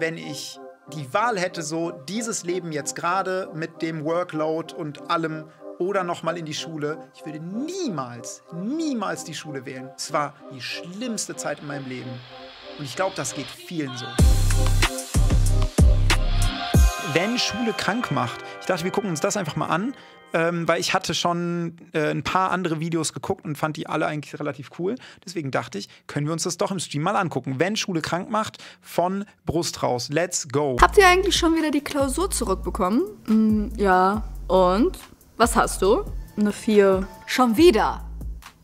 wenn ich die Wahl hätte, so dieses Leben jetzt gerade mit dem Workload und allem oder nochmal in die Schule. Ich würde niemals, niemals die Schule wählen. Es war die schlimmste Zeit in meinem Leben. Und ich glaube, das geht vielen so wenn Schule krank macht. Ich dachte, wir gucken uns das einfach mal an, ähm, weil ich hatte schon äh, ein paar andere Videos geguckt und fand die alle eigentlich relativ cool. Deswegen dachte ich, können wir uns das doch im Stream mal angucken. Wenn Schule krank macht, von Brust raus. Let's go. Habt ihr eigentlich schon wieder die Klausur zurückbekommen? Mm, ja. Und? Was hast du? Eine 4. Schon wieder?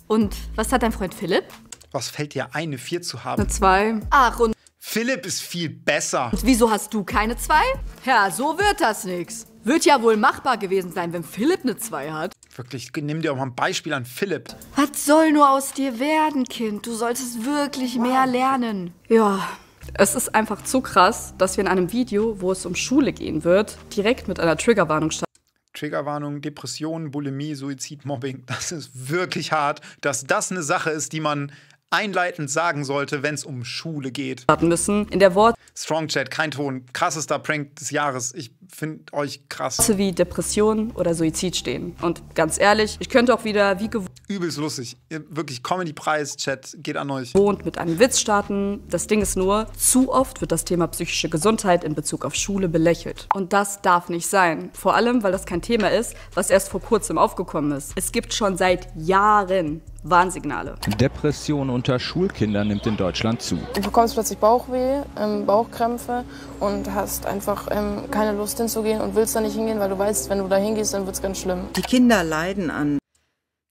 Und was hat dein Freund Philipp? Was fällt dir ein, eine 4 zu haben? Eine 2. Ach, und Philipp ist viel besser. Und wieso hast du keine zwei? Ja, so wird das nichts. Wird ja wohl machbar gewesen sein, wenn Philipp eine zwei hat. Wirklich, nimm dir auch mal ein Beispiel an Philipp. Was soll nur aus dir werden, Kind? Du solltest wirklich wow. mehr lernen. Ja, es ist einfach zu krass, dass wir in einem Video, wo es um Schule gehen wird, direkt mit einer Triggerwarnung starten. Triggerwarnung, Depressionen, Bulimie, Suizid, Mobbing, das ist wirklich hart, dass das eine Sache ist, die man einleitend sagen sollte, wenn es um Schule geht. Müssen. In der Wort. Strongchat, kein Ton. Krassester Prank des Jahres. Ich finde euch krass. Wie Depressionen oder Suizid stehen. Und ganz ehrlich, ich könnte auch wieder wie gewohnt. Übelst lustig. Wirklich Comedy-Preis-Chat geht an euch. Wohnt mit einem Witz starten. Das Ding ist nur, zu oft wird das Thema psychische Gesundheit in Bezug auf Schule belächelt. Und das darf nicht sein. Vor allem, weil das kein Thema ist, was erst vor kurzem aufgekommen ist. Es gibt schon seit Jahren Warnsignale. Depression unter Schulkindern nimmt in Deutschland zu. Du bekommst plötzlich Bauchweh, ähm, Bauchkrämpfe und hast einfach ähm, keine Lust Pflicht hinzugehen und willst da nicht hingehen, weil du weißt, wenn du da hingehst, dann wird es ganz schlimm. Die Kinder leiden an.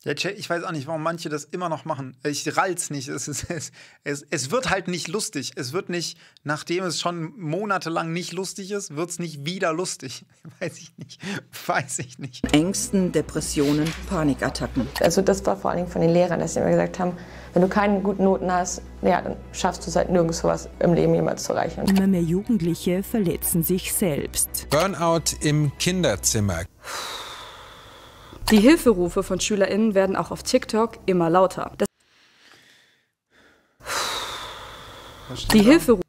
Ja, ich weiß auch nicht, warum manche das immer noch machen. Ich rall's nicht. Es, ist, es, es, es wird halt nicht lustig. Es wird nicht, nachdem es schon monatelang nicht lustig ist, wird es nicht wieder lustig. Weiß ich nicht. Weiß ich nicht. Ängsten, Depressionen, Panikattacken. Also das war vor allem von den Lehrern, dass sie immer gesagt haben, wenn du keine guten Noten hast, ja, dann schaffst du es halt nirgends was im Leben jemals zu erreichen. Immer mehr Jugendliche verletzen sich selbst. Burnout im Kinderzimmer. Die Hilferufe von SchülerInnen werden auch auf TikTok immer lauter. Das die Hilferufe.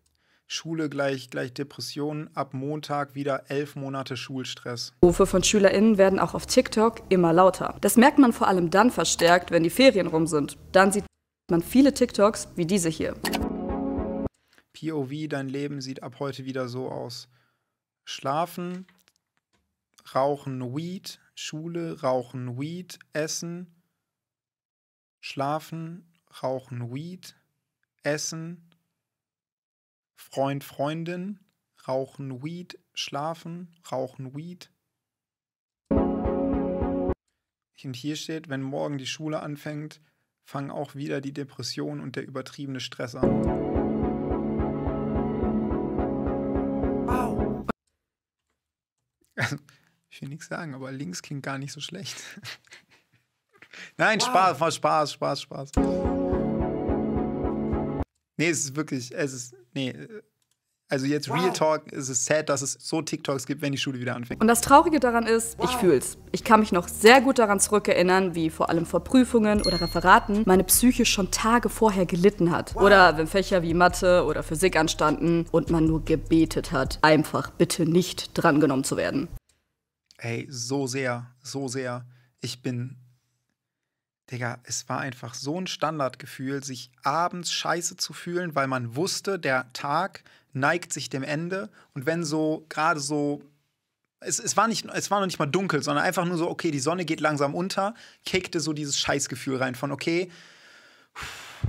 Schule gleich, gleich Depressionen, ab Montag wieder elf Monate Schulstress. Rufe von SchülerInnen werden auch auf TikTok immer lauter. Das merkt man vor allem dann verstärkt, wenn die Ferien rum sind. Dann sieht man viele TikToks wie diese hier. POV, dein Leben sieht ab heute wieder so aus. Schlafen, rauchen Weed, Schule, rauchen Weed, essen, schlafen, rauchen Weed, essen, Freund, Freundin, rauchen Weed, schlafen, rauchen Weed. Und hier steht, wenn morgen die Schule anfängt, fangen auch wieder die Depression und der übertriebene Stress an. Also, ich will nichts sagen, aber links klingt gar nicht so schlecht. Nein, wow. Spaß, Spaß, Spaß, Spaß. Nee, es ist wirklich, es ist, nee, äh, also jetzt wow. Real Talk es ist sad, dass es so TikToks gibt, wenn die Schule wieder anfängt. Und das Traurige daran ist, wow. ich fühl's. Ich kann mich noch sehr gut daran zurückerinnern, wie vor allem vor Prüfungen oder Referaten meine Psyche schon Tage vorher gelitten hat. Wow. Oder wenn Fächer wie Mathe oder Physik anstanden und man nur gebetet hat, einfach bitte nicht drangenommen zu werden. Ey, so sehr, so sehr. Ich bin Digga, es war einfach so ein Standardgefühl, sich abends scheiße zu fühlen, weil man wusste, der Tag neigt sich dem Ende. Und wenn so, gerade so, es, es, war nicht, es war noch nicht mal dunkel, sondern einfach nur so, okay, die Sonne geht langsam unter, kickte so dieses Scheißgefühl rein von, okay,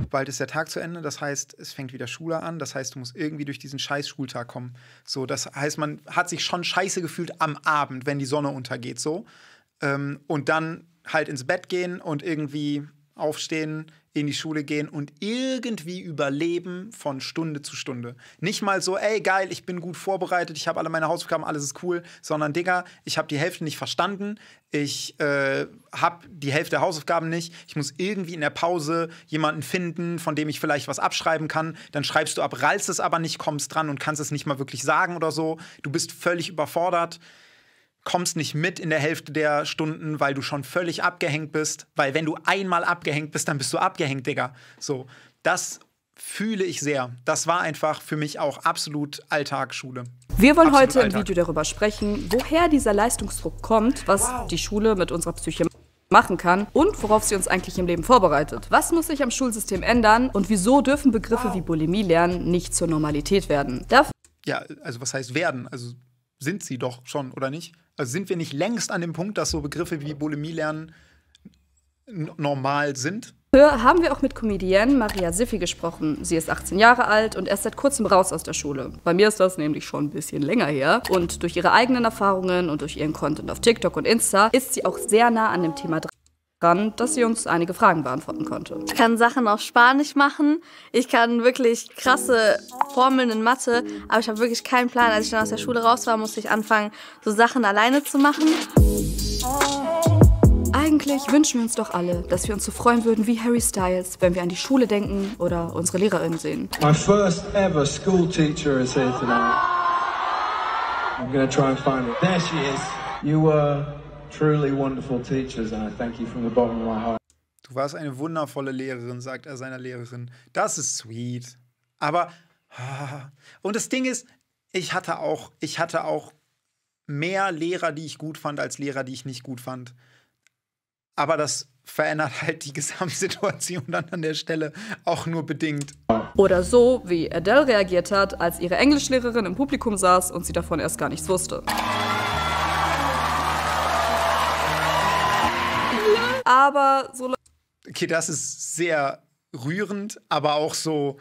bald ist der Tag zu Ende, das heißt, es fängt wieder Schule an, das heißt, du musst irgendwie durch diesen Scheißschultag kommen. So, das heißt, man hat sich schon scheiße gefühlt am Abend, wenn die Sonne untergeht, so. Ähm, und dann halt ins Bett gehen und irgendwie aufstehen, in die Schule gehen und irgendwie überleben von Stunde zu Stunde. Nicht mal so, ey, geil, ich bin gut vorbereitet, ich habe alle meine Hausaufgaben, alles ist cool, sondern Digga, ich habe die Hälfte nicht verstanden, ich äh, habe die Hälfte der Hausaufgaben nicht, ich muss irgendwie in der Pause jemanden finden, von dem ich vielleicht was abschreiben kann, dann schreibst du ab, rallst es aber nicht, kommst dran und kannst es nicht mal wirklich sagen oder so, du bist völlig überfordert kommst nicht mit in der Hälfte der Stunden, weil du schon völlig abgehängt bist. Weil wenn du einmal abgehängt bist, dann bist du abgehängt, Digga. So, das fühle ich sehr. Das war einfach für mich auch absolut Alltagsschule. Wir wollen absolut heute Alltag. im Video darüber sprechen, woher dieser Leistungsdruck kommt, was wow. die Schule mit unserer Psyche machen kann und worauf sie uns eigentlich im Leben vorbereitet. Was muss sich am Schulsystem ändern und wieso dürfen Begriffe wow. wie Bulimie lernen nicht zur Normalität werden? Dafür ja, also was heißt werden? Also sind sie doch schon, oder nicht? Also sind wir nicht längst an dem Punkt, dass so Begriffe wie Bulimie lernen normal sind? Hör, äh, haben wir auch mit Comedienne Maria Siffi gesprochen. Sie ist 18 Jahre alt und erst seit kurzem raus aus der Schule. Bei mir ist das nämlich schon ein bisschen länger her. Und durch ihre eigenen Erfahrungen und durch ihren Content auf TikTok und Insta ist sie auch sehr nah an dem Thema dran. Ran, dass sie uns einige Fragen beantworten konnte. Ich kann Sachen auf Spanisch machen, ich kann wirklich krasse Formeln in Mathe, aber ich habe wirklich keinen Plan. Als ich dann aus der Schule raus war, musste ich anfangen, so Sachen alleine zu machen. Eigentlich wünschen wir uns doch alle, dass wir uns so freuen würden wie Harry Styles, wenn wir an die Schule denken oder unsere Lehrerin sehen. My first ever school teacher is here tonight. I'm gonna try and find her. There she is. You were truly wonderful teachers and I thank you from the bottom of my heart. Du warst eine wundervolle Lehrerin, sagt er seiner Lehrerin. Das ist sweet. Aber und das Ding ist, ich hatte auch, ich hatte auch mehr Lehrer, die ich gut fand, als Lehrer, die ich nicht gut fand. Aber das verändert halt die Gesamtsituation dann an der Stelle auch nur bedingt. Oder so, wie Adele reagiert hat, als ihre Englischlehrerin im Publikum saß und sie davon erst gar nichts wusste. aber so. Okay, das ist sehr rührend, aber auch so,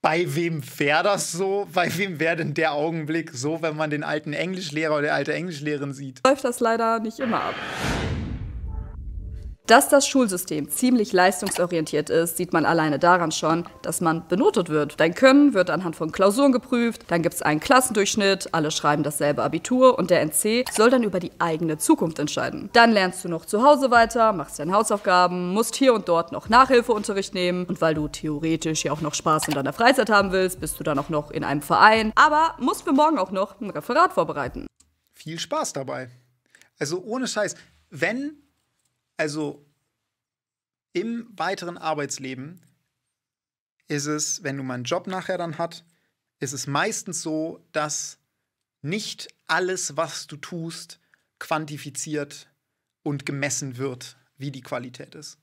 bei wem wäre das so? Bei wem wäre denn der Augenblick so, wenn man den alten Englischlehrer oder die alte Englischlehrerin sieht? Läuft das leider nicht immer ab. Dass das Schulsystem ziemlich leistungsorientiert ist, sieht man alleine daran schon, dass man benotet wird. Dein Können wird anhand von Klausuren geprüft, dann gibt es einen Klassendurchschnitt, alle schreiben dasselbe Abitur und der NC soll dann über die eigene Zukunft entscheiden. Dann lernst du noch zu Hause weiter, machst deine Hausaufgaben, musst hier und dort noch Nachhilfeunterricht nehmen und weil du theoretisch ja auch noch Spaß in deiner Freizeit haben willst, bist du dann auch noch in einem Verein, aber musst für morgen auch noch ein Referat vorbereiten. Viel Spaß dabei. Also ohne Scheiß, wenn also im weiteren Arbeitsleben ist es, wenn du mal einen Job nachher dann hat, ist es meistens so, dass nicht alles, was du tust, quantifiziert und gemessen wird, wie die Qualität ist.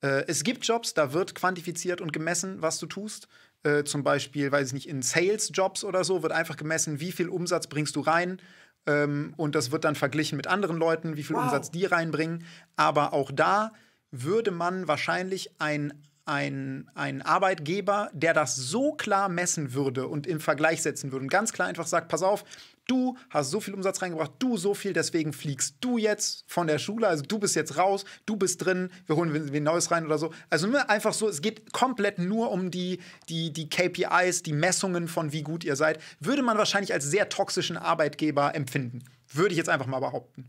Äh, es gibt Jobs, da wird quantifiziert und gemessen, was du tust. Äh, zum Beispiel, weiß ich nicht, in Sales-Jobs oder so wird einfach gemessen, wie viel Umsatz bringst du rein ähm, und das wird dann verglichen mit anderen Leuten, wie viel wow. Umsatz die reinbringen. Aber auch da würde man wahrscheinlich ein ein, ein Arbeitgeber, der das so klar messen würde und im Vergleich setzen würde und ganz klar einfach sagt, pass auf, du hast so viel Umsatz reingebracht, du so viel, deswegen fliegst du jetzt von der Schule, also du bist jetzt raus, du bist drin, wir holen wen Neues rein oder so. Also ne, einfach so, es geht komplett nur um die, die, die KPIs, die Messungen von wie gut ihr seid, würde man wahrscheinlich als sehr toxischen Arbeitgeber empfinden. Würde ich jetzt einfach mal behaupten.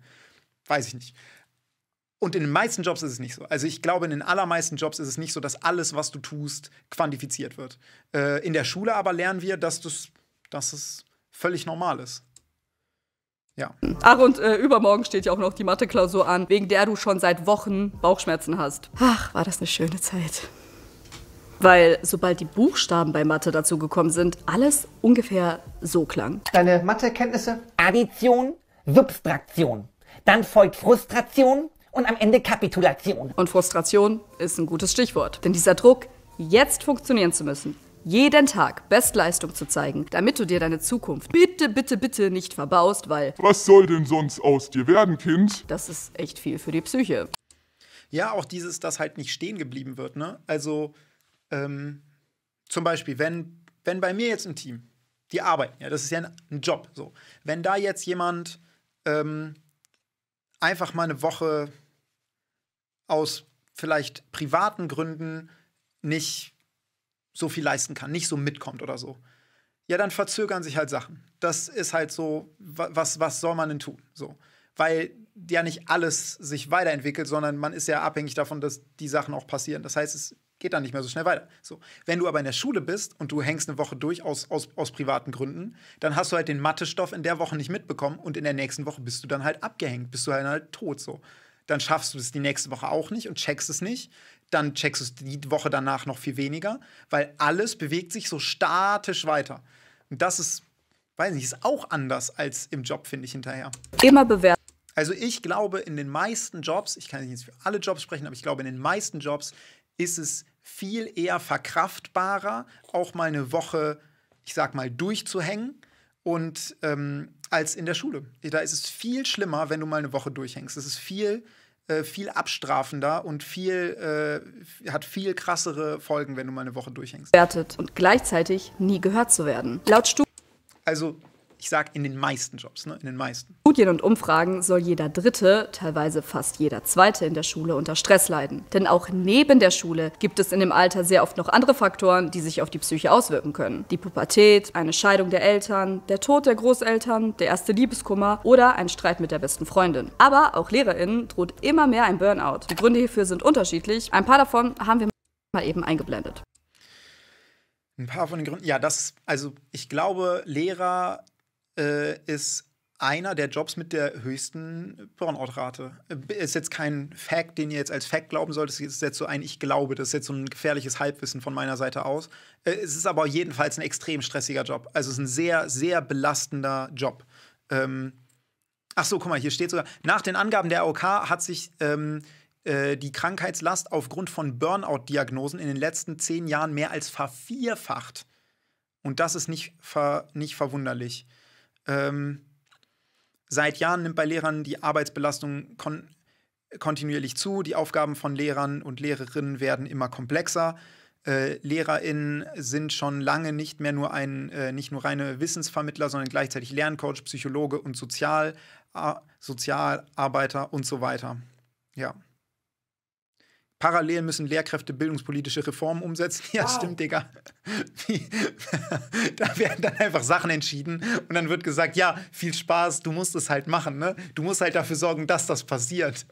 Weiß ich nicht. Und in den meisten Jobs ist es nicht so. Also ich glaube, in den allermeisten Jobs ist es nicht so, dass alles, was du tust, quantifiziert wird. Äh, in der Schule aber lernen wir, dass, das, dass es völlig normal ist. Ja. Ach, und äh, übermorgen steht ja auch noch die Mathe-Klausur an, wegen der du schon seit Wochen Bauchschmerzen hast. Ach, war das eine schöne Zeit. Weil sobald die Buchstaben bei Mathe dazu gekommen sind, alles ungefähr so klang. Deine Mathekenntnisse? Addition, Substraktion. Dann folgt Frustration und am Ende Kapitulation. Und Frustration ist ein gutes Stichwort. Denn dieser Druck, jetzt funktionieren zu müssen, jeden Tag Bestleistung zu zeigen, damit du dir deine Zukunft bitte, bitte, bitte nicht verbaust, weil... Was soll denn sonst aus dir werden, Kind? Das ist echt viel für die Psyche. Ja, auch dieses, dass halt nicht stehen geblieben wird, ne? Also, ähm, zum Beispiel, wenn, wenn bei mir jetzt im Team, die arbeiten ja, das ist ja ein, ein Job, so. Wenn da jetzt jemand ähm, einfach mal eine Woche aus vielleicht privaten Gründen nicht so viel leisten kann, nicht so mitkommt oder so, ja, dann verzögern sich halt Sachen. Das ist halt so, was, was soll man denn tun? So. Weil ja nicht alles sich weiterentwickelt, sondern man ist ja abhängig davon, dass die Sachen auch passieren. Das heißt, es geht dann nicht mehr so schnell weiter. So. Wenn du aber in der Schule bist und du hängst eine Woche durch aus, aus, aus privaten Gründen, dann hast du halt den Mathestoff in der Woche nicht mitbekommen und in der nächsten Woche bist du dann halt abgehängt, bist du halt, halt tot so. Dann schaffst du es die nächste Woche auch nicht und checkst es nicht dann checkst du es die Woche danach noch viel weniger, weil alles bewegt sich so statisch weiter. Und das ist, weiß nicht, ist auch anders als im Job, finde ich hinterher. Immer bewerten. Also ich glaube, in den meisten Jobs, ich kann jetzt für alle Jobs sprechen, aber ich glaube, in den meisten Jobs ist es viel eher verkraftbarer, auch mal eine Woche, ich sag mal, durchzuhängen und ähm, als in der Schule. Da ist es viel schlimmer, wenn du mal eine Woche durchhängst. Es ist viel äh, viel abstrafender und viel, äh, hat viel krassere Folgen, wenn du mal eine Woche durchhängst. Wertet und gleichzeitig nie gehört zu werden. Laut Stu Also ich sage in den meisten Jobs, ne? in den meisten. Studien und Umfragen soll jeder Dritte, teilweise fast jeder Zweite in der Schule unter Stress leiden. Denn auch neben der Schule gibt es in dem Alter sehr oft noch andere Faktoren, die sich auf die Psyche auswirken können. Die Pubertät, eine Scheidung der Eltern, der Tod der Großeltern, der erste Liebeskummer oder ein Streit mit der besten Freundin. Aber auch LehrerInnen droht immer mehr ein Burnout. Die Gründe hierfür sind unterschiedlich. Ein paar davon haben wir mal eben eingeblendet. Ein paar von den Gründen. Ja, das, also ich glaube, Lehrer äh, ist einer der Jobs mit der höchsten Burnout-Rate. Äh, ist jetzt kein Fact, den ihr jetzt als Fact glauben solltet. Es ist jetzt so ein Ich glaube, das ist jetzt so ein gefährliches Halbwissen von meiner Seite aus. Äh, es ist aber jedenfalls ein extrem stressiger Job. Also es ist ein sehr, sehr belastender Job. Ähm Ach so, guck mal, hier steht sogar, nach den Angaben der AOK hat sich ähm, äh, die Krankheitslast aufgrund von Burnout-Diagnosen in den letzten zehn Jahren mehr als vervierfacht. Und das ist nicht, ver nicht verwunderlich. Ähm, seit Jahren nimmt bei Lehrern die Arbeitsbelastung kon kontinuierlich zu. Die Aufgaben von Lehrern und Lehrerinnen werden immer komplexer. Äh, LehrerInnen sind schon lange nicht mehr nur ein, äh, nicht nur reine Wissensvermittler, sondern gleichzeitig Lerncoach, Psychologe und Sozial Sozialarbeiter und so weiter. Ja. Parallel müssen Lehrkräfte bildungspolitische Reformen umsetzen. Ja, wow. stimmt, Digga. da werden dann einfach Sachen entschieden und dann wird gesagt, ja, viel Spaß, du musst es halt machen, ne? Du musst halt dafür sorgen, dass das passiert.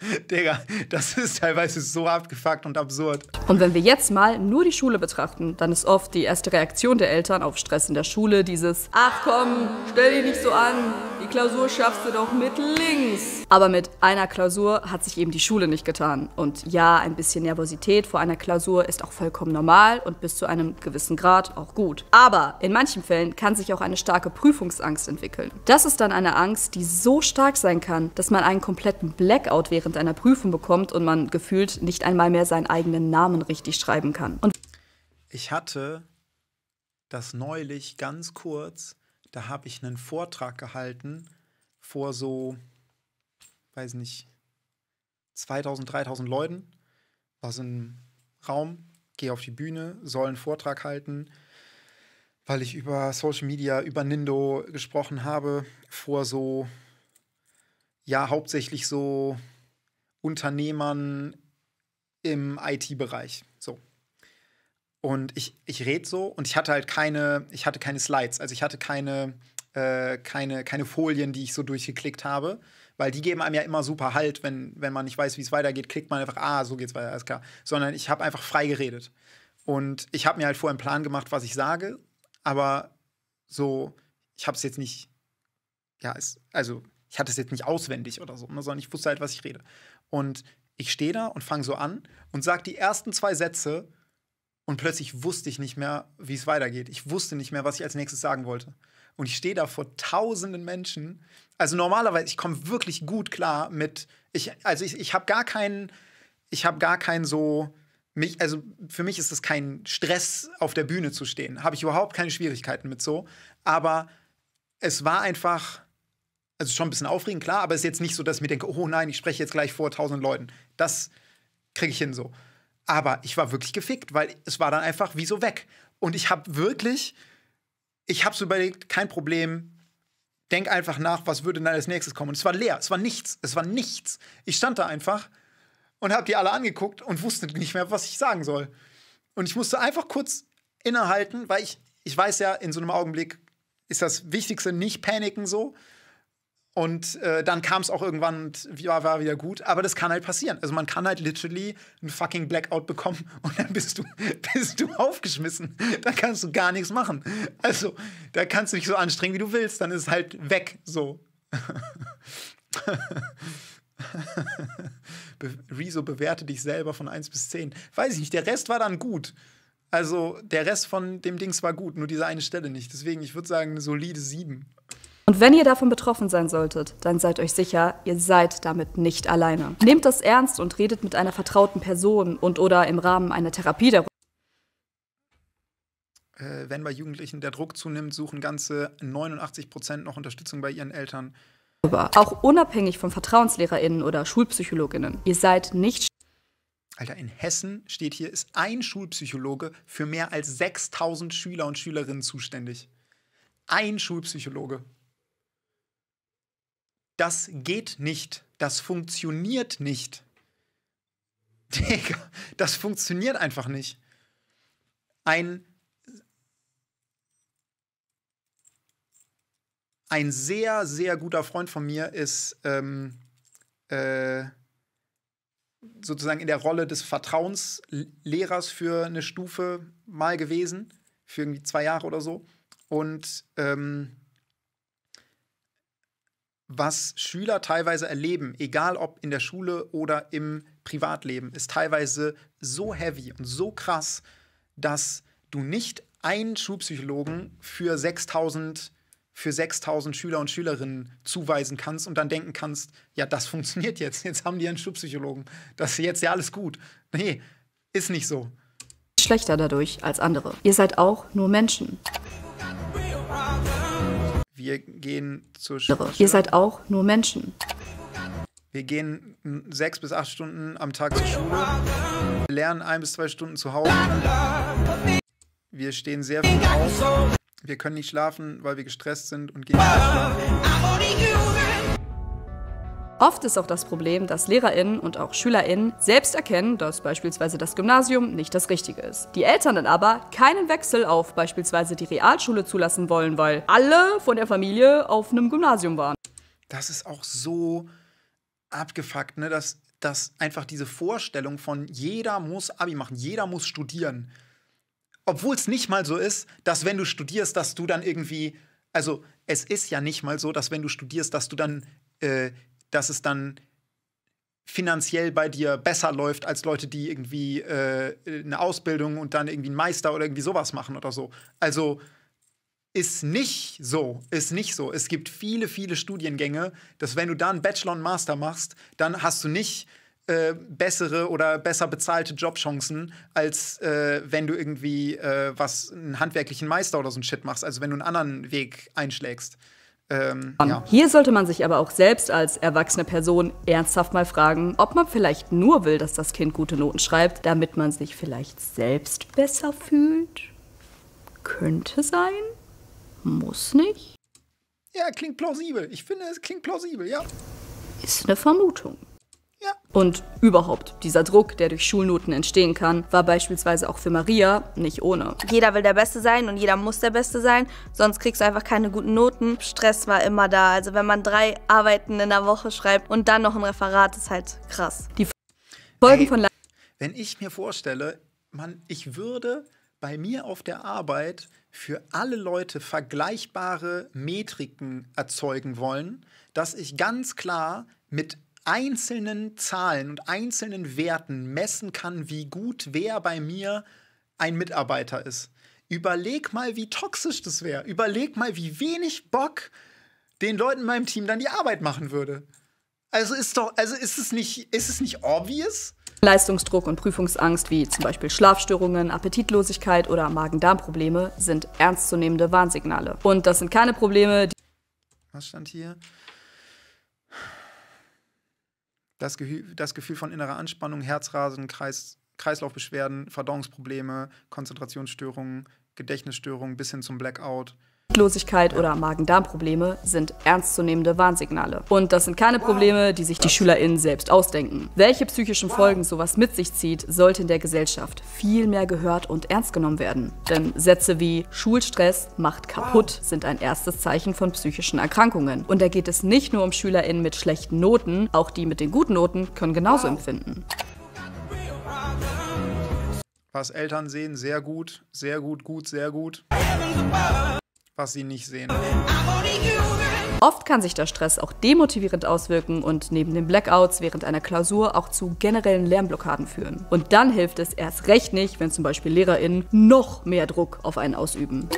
Digga, das ist teilweise so abgefuckt und absurd. Und wenn wir jetzt mal nur die Schule betrachten, dann ist oft die erste Reaktion der Eltern auf Stress in der Schule dieses Ach komm, stell dich nicht so an, die Klausur schaffst du doch mit links. Aber mit einer Klausur hat sich eben die Schule nicht getan. Und ja, ein bisschen Nervosität vor einer Klausur ist auch vollkommen normal und bis zu einem gewissen Grad auch gut. Aber in manchen Fällen kann sich auch eine starke Prüfungsangst entwickeln. Das ist dann eine Angst, die so stark sein kann, dass man einen kompletten Blackout während während einer Prüfung bekommt und man gefühlt nicht einmal mehr seinen eigenen Namen richtig schreiben kann. Und ich hatte das neulich ganz kurz, da habe ich einen Vortrag gehalten vor so, weiß nicht, 2000, 3000 Leuten, aus einem Raum, gehe auf die Bühne, soll einen Vortrag halten, weil ich über Social Media, über Nindo gesprochen habe, vor so, ja, hauptsächlich so Unternehmern im IT-Bereich. So. Und ich, ich rede so und ich hatte halt keine, ich hatte keine Slides, also ich hatte keine, äh, keine, keine Folien, die ich so durchgeklickt habe, weil die geben einem ja immer super Halt, wenn, wenn man nicht weiß, wie es weitergeht, klickt man einfach, ah, so geht's weiter, alles klar. Sondern ich habe einfach frei geredet. Und ich habe mir halt vorher einen Plan gemacht, was ich sage, aber so, ich habe es jetzt nicht, ja, es, also ich hatte es jetzt nicht auswendig oder so, ne, sondern ich wusste halt, was ich rede. Und ich stehe da und fange so an und sage die ersten zwei Sätze und plötzlich wusste ich nicht mehr, wie es weitergeht. Ich wusste nicht mehr, was ich als nächstes sagen wollte. Und ich stehe da vor tausenden Menschen. Also normalerweise, ich komme wirklich gut klar mit. Ich, also ich, ich habe gar keinen, ich habe gar keinen so. Mich, also für mich ist es kein Stress, auf der Bühne zu stehen. Habe ich überhaupt keine Schwierigkeiten mit so. Aber es war einfach also schon ein bisschen aufregend, klar, aber es ist jetzt nicht so, dass ich mir denke, oh nein, ich spreche jetzt gleich vor tausend Leuten. Das kriege ich hin so. Aber ich war wirklich gefickt, weil es war dann einfach wie so weg. Und ich habe wirklich, ich habe es überlegt, kein Problem, denk einfach nach, was würde dann als nächstes kommen. Und es war leer, es war nichts, es war nichts. Ich stand da einfach und habe die alle angeguckt und wusste nicht mehr, was ich sagen soll. Und ich musste einfach kurz innehalten, weil ich, ich weiß ja, in so einem Augenblick ist das Wichtigste nicht paniken so, und äh, dann kam es auch irgendwann und ja, war wieder gut. Aber das kann halt passieren. Also man kann halt literally einen fucking Blackout bekommen und dann bist du, bist du aufgeschmissen. Dann kannst du gar nichts machen. Also da kannst du dich so anstrengen, wie du willst. Dann ist es halt weg so. Be Rezo bewerte dich selber von 1 bis 10. Weiß ich nicht, der Rest war dann gut. Also der Rest von dem Dings war gut, nur diese eine Stelle nicht. Deswegen, ich würde sagen, eine solide 7. Und wenn ihr davon betroffen sein solltet, dann seid euch sicher, ihr seid damit nicht alleine. Nehmt das ernst und redet mit einer vertrauten Person und oder im Rahmen einer Therapie darüber. Äh, wenn bei Jugendlichen der Druck zunimmt, suchen ganze 89 Prozent noch Unterstützung bei ihren Eltern. Auch unabhängig von VertrauenslehrerInnen oder SchulpsychologInnen. Ihr seid nicht. Alter, in Hessen steht hier, ist ein Schulpsychologe für mehr als 6000 Schüler und Schülerinnen zuständig. Ein Schulpsychologe. Das geht nicht. Das funktioniert nicht. Digga, das funktioniert einfach nicht. Ein, ein sehr, sehr guter Freund von mir ist ähm, äh, sozusagen in der Rolle des Vertrauenslehrers für eine Stufe mal gewesen, für irgendwie zwei Jahre oder so. Und ähm, was Schüler teilweise erleben, egal ob in der Schule oder im Privatleben, ist teilweise so heavy und so krass, dass du nicht einen Schulpsychologen für 6000 für 6000 Schüler und Schülerinnen zuweisen kannst und dann denken kannst, ja, das funktioniert jetzt, jetzt haben die einen Schulpsychologen, das ist jetzt ja alles gut. Nee, ist nicht so. Schlechter dadurch als andere. Ihr seid auch nur Menschen. Wir gehen zur Schule. Ihr seid auch nur Menschen. Wir gehen sechs bis acht Stunden am Tag zur Schule. Wir lernen ein bis zwei Stunden zu Hause. Wir stehen sehr viel auf. Wir können nicht schlafen, weil wir gestresst sind und gehen. Oft ist auch das Problem, dass Lehrerinnen und auch Schülerinnen selbst erkennen, dass beispielsweise das Gymnasium nicht das Richtige ist. Die Eltern dann aber keinen Wechsel auf beispielsweise die Realschule zulassen wollen, weil alle von der Familie auf einem Gymnasium waren. Das ist auch so abgefuckt, ne? dass, dass einfach diese Vorstellung von jeder muss Abi machen, jeder muss studieren obwohl es nicht mal so ist, dass wenn du studierst, dass du dann irgendwie, also es ist ja nicht mal so, dass wenn du studierst, dass du dann äh, dass es dann finanziell bei dir besser läuft als Leute, die irgendwie äh, eine Ausbildung und dann irgendwie einen Meister oder irgendwie sowas machen oder so. Also ist nicht so, ist nicht so. Es gibt viele, viele Studiengänge, dass wenn du da einen Bachelor und Master machst, dann hast du nicht äh, bessere oder besser bezahlte Jobchancen, als äh, wenn du irgendwie äh, was einen handwerklichen Meister oder so ein Shit machst, also wenn du einen anderen Weg einschlägst. Ähm, ja. Hier sollte man sich aber auch selbst als erwachsene Person ernsthaft mal fragen, ob man vielleicht nur will, dass das Kind gute Noten schreibt, damit man sich vielleicht selbst besser fühlt. Könnte sein, muss nicht. Ja, klingt plausibel. Ich finde, es klingt plausibel, ja. Ist eine Vermutung. Ja. Und überhaupt, dieser Druck, der durch Schulnoten entstehen kann, war beispielsweise auch für Maria nicht ohne. Jeder will der Beste sein und jeder muss der Beste sein, sonst kriegst du einfach keine guten Noten. Stress war immer da. Also wenn man drei Arbeiten in der Woche schreibt und dann noch ein Referat, ist halt krass. Die Folgen Ey, von... Le wenn ich mir vorstelle, man, ich würde bei mir auf der Arbeit für alle Leute vergleichbare Metriken erzeugen wollen, dass ich ganz klar mit einzelnen Zahlen und einzelnen Werten messen kann, wie gut wer bei mir ein Mitarbeiter ist. Überleg mal, wie toxisch das wäre. Überleg mal, wie wenig Bock den Leuten in meinem Team dann die Arbeit machen würde. Also ist doch, also ist es nicht, ist es nicht obvious? Leistungsdruck und Prüfungsangst wie zum Beispiel Schlafstörungen, Appetitlosigkeit oder Magen-Darm-Probleme sind ernstzunehmende Warnsignale. Und das sind keine Probleme, die. Was stand hier? das, Ge das Gefühl von innerer Anspannung, Herzrasen, Kreis Kreislaufbeschwerden, Verdauungsprobleme, Konzentrationsstörungen, Gedächtnisstörungen bis hin zum Blackout Lichtlosigkeit oder Magen-Darm-Probleme sind ernstzunehmende Warnsignale. Und das sind keine Probleme, die sich die SchülerInnen selbst ausdenken. Welche psychischen Folgen sowas mit sich zieht, sollte in der Gesellschaft viel mehr gehört und ernst genommen werden. Denn Sätze wie Schulstress macht kaputt sind ein erstes Zeichen von psychischen Erkrankungen. Und da geht es nicht nur um SchülerInnen mit schlechten Noten, auch die mit den guten Noten können genauso empfinden. Was Eltern sehen, sehr gut, sehr gut, gut, sehr gut was sie nicht sehen. Oft kann sich der Stress auch demotivierend auswirken und neben den Blackouts während einer Klausur auch zu generellen Lernblockaden führen. Und dann hilft es erst recht nicht, wenn zum Beispiel LehrerInnen noch mehr Druck auf einen ausüben.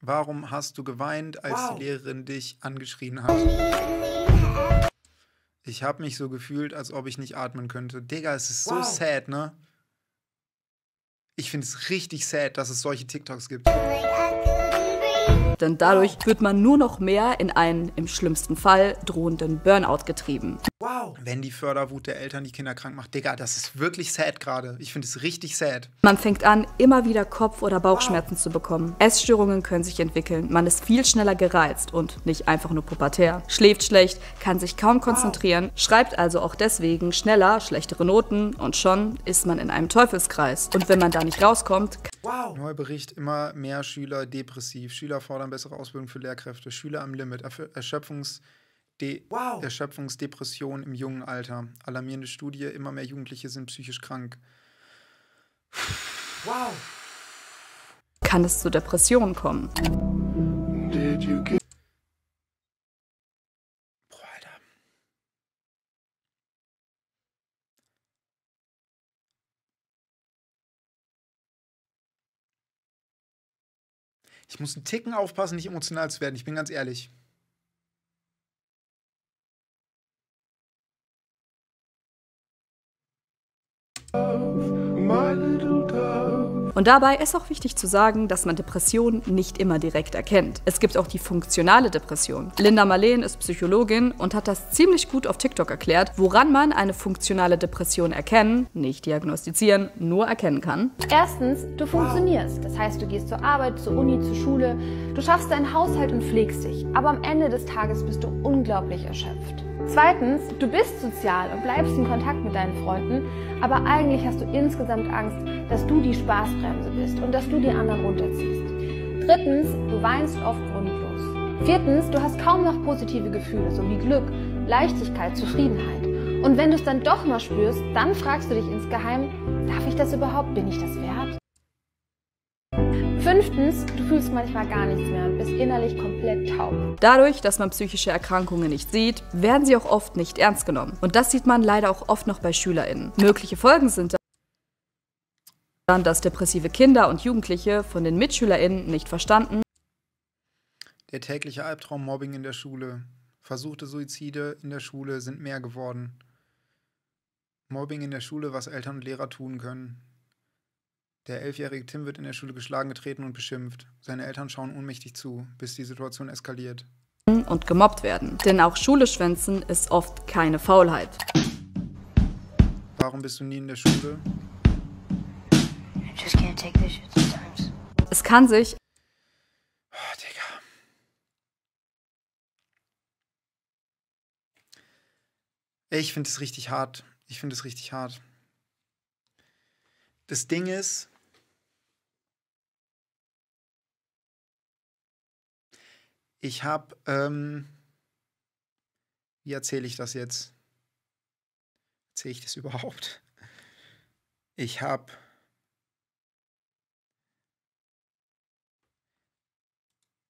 Warum hast du geweint, als wow. die Lehrerin dich angeschrien hat? Ich habe mich so gefühlt, als ob ich nicht atmen könnte. Digga, es ist wow. so sad, ne? Ich finde es richtig sad, dass es solche TikToks gibt. Denn dadurch wird man nur noch mehr in einen im schlimmsten Fall drohenden Burnout getrieben. Wow, wenn die Förderwut der Eltern die Kinder krank macht, Digga, das ist wirklich sad gerade. Ich finde es richtig sad. Man fängt an, immer wieder Kopf- oder Bauchschmerzen wow. zu bekommen. Essstörungen können sich entwickeln. Man ist viel schneller gereizt und nicht einfach nur pubertär. Schläft schlecht, kann sich kaum konzentrieren, wow. schreibt also auch deswegen schneller schlechtere Noten und schon ist man in einem Teufelskreis. Und wenn man da nicht rauskommt, wow. Neuer Bericht, immer mehr Schüler depressiv, Schüler fordern Lehrplan, bessere Ausbildung für Lehrkräfte, Schüler am Limit, Erschöpfungs De wow. Erschöpfungsdepression im jungen Alter. Alarmierende Studie, immer mehr Jugendliche sind psychisch krank. Wow. Kann es zu Depressionen kommen? Ich muss einen Ticken aufpassen, nicht emotional zu werden. Ich bin ganz ehrlich. Auf mein und dabei ist auch wichtig zu sagen, dass man Depressionen nicht immer direkt erkennt. Es gibt auch die funktionale Depression. Linda Marleen ist Psychologin und hat das ziemlich gut auf TikTok erklärt, woran man eine funktionale Depression erkennen, nicht diagnostizieren, nur erkennen kann. Erstens, du funktionierst. Das heißt, du gehst zur Arbeit, zur Uni, zur Schule, du schaffst deinen Haushalt und pflegst dich. Aber am Ende des Tages bist du unglaublich erschöpft. Zweitens, du bist sozial und bleibst in Kontakt mit deinen Freunden, aber eigentlich hast du insgesamt Angst, dass du die Spaß bringst. Vollbremse bist und dass du die anderen runterziehst. Drittens, du weinst oft grundlos. Viertens, du hast kaum noch positive Gefühle, so wie Glück, Leichtigkeit, Zufriedenheit. Und wenn du es dann doch mal spürst, dann fragst du dich insgeheim, darf ich das überhaupt? Bin ich das wert? Fünftens, du fühlst manchmal gar nichts mehr und bist innerlich komplett taub. Dadurch, dass man psychische Erkrankungen nicht sieht, werden sie auch oft nicht ernst genommen. Und das sieht man leider auch oft noch bei SchülerInnen. Mögliche Folgen sind da dass depressive Kinder und Jugendliche von den MitschülerInnen nicht verstanden. Der tägliche Albtraum Mobbing in der Schule, versuchte Suizide in der Schule sind mehr geworden. Mobbing in der Schule, was Eltern und Lehrer tun können. Der elfjährige Tim wird in der Schule geschlagen, getreten und beschimpft. Seine Eltern schauen ohnmächtig zu, bis die Situation eskaliert. Und gemobbt werden. Denn auch Schule schwänzen ist oft keine Faulheit. Warum bist du nie in der Schule? just can't take this shit sometimes. Es kann sich. Oh, Digga. Ich finde es richtig hart. Ich finde es richtig hart. Das Ding ist, ich habe, ähm, wie erzähle ich das jetzt? Erzähle ich das überhaupt? Ich habe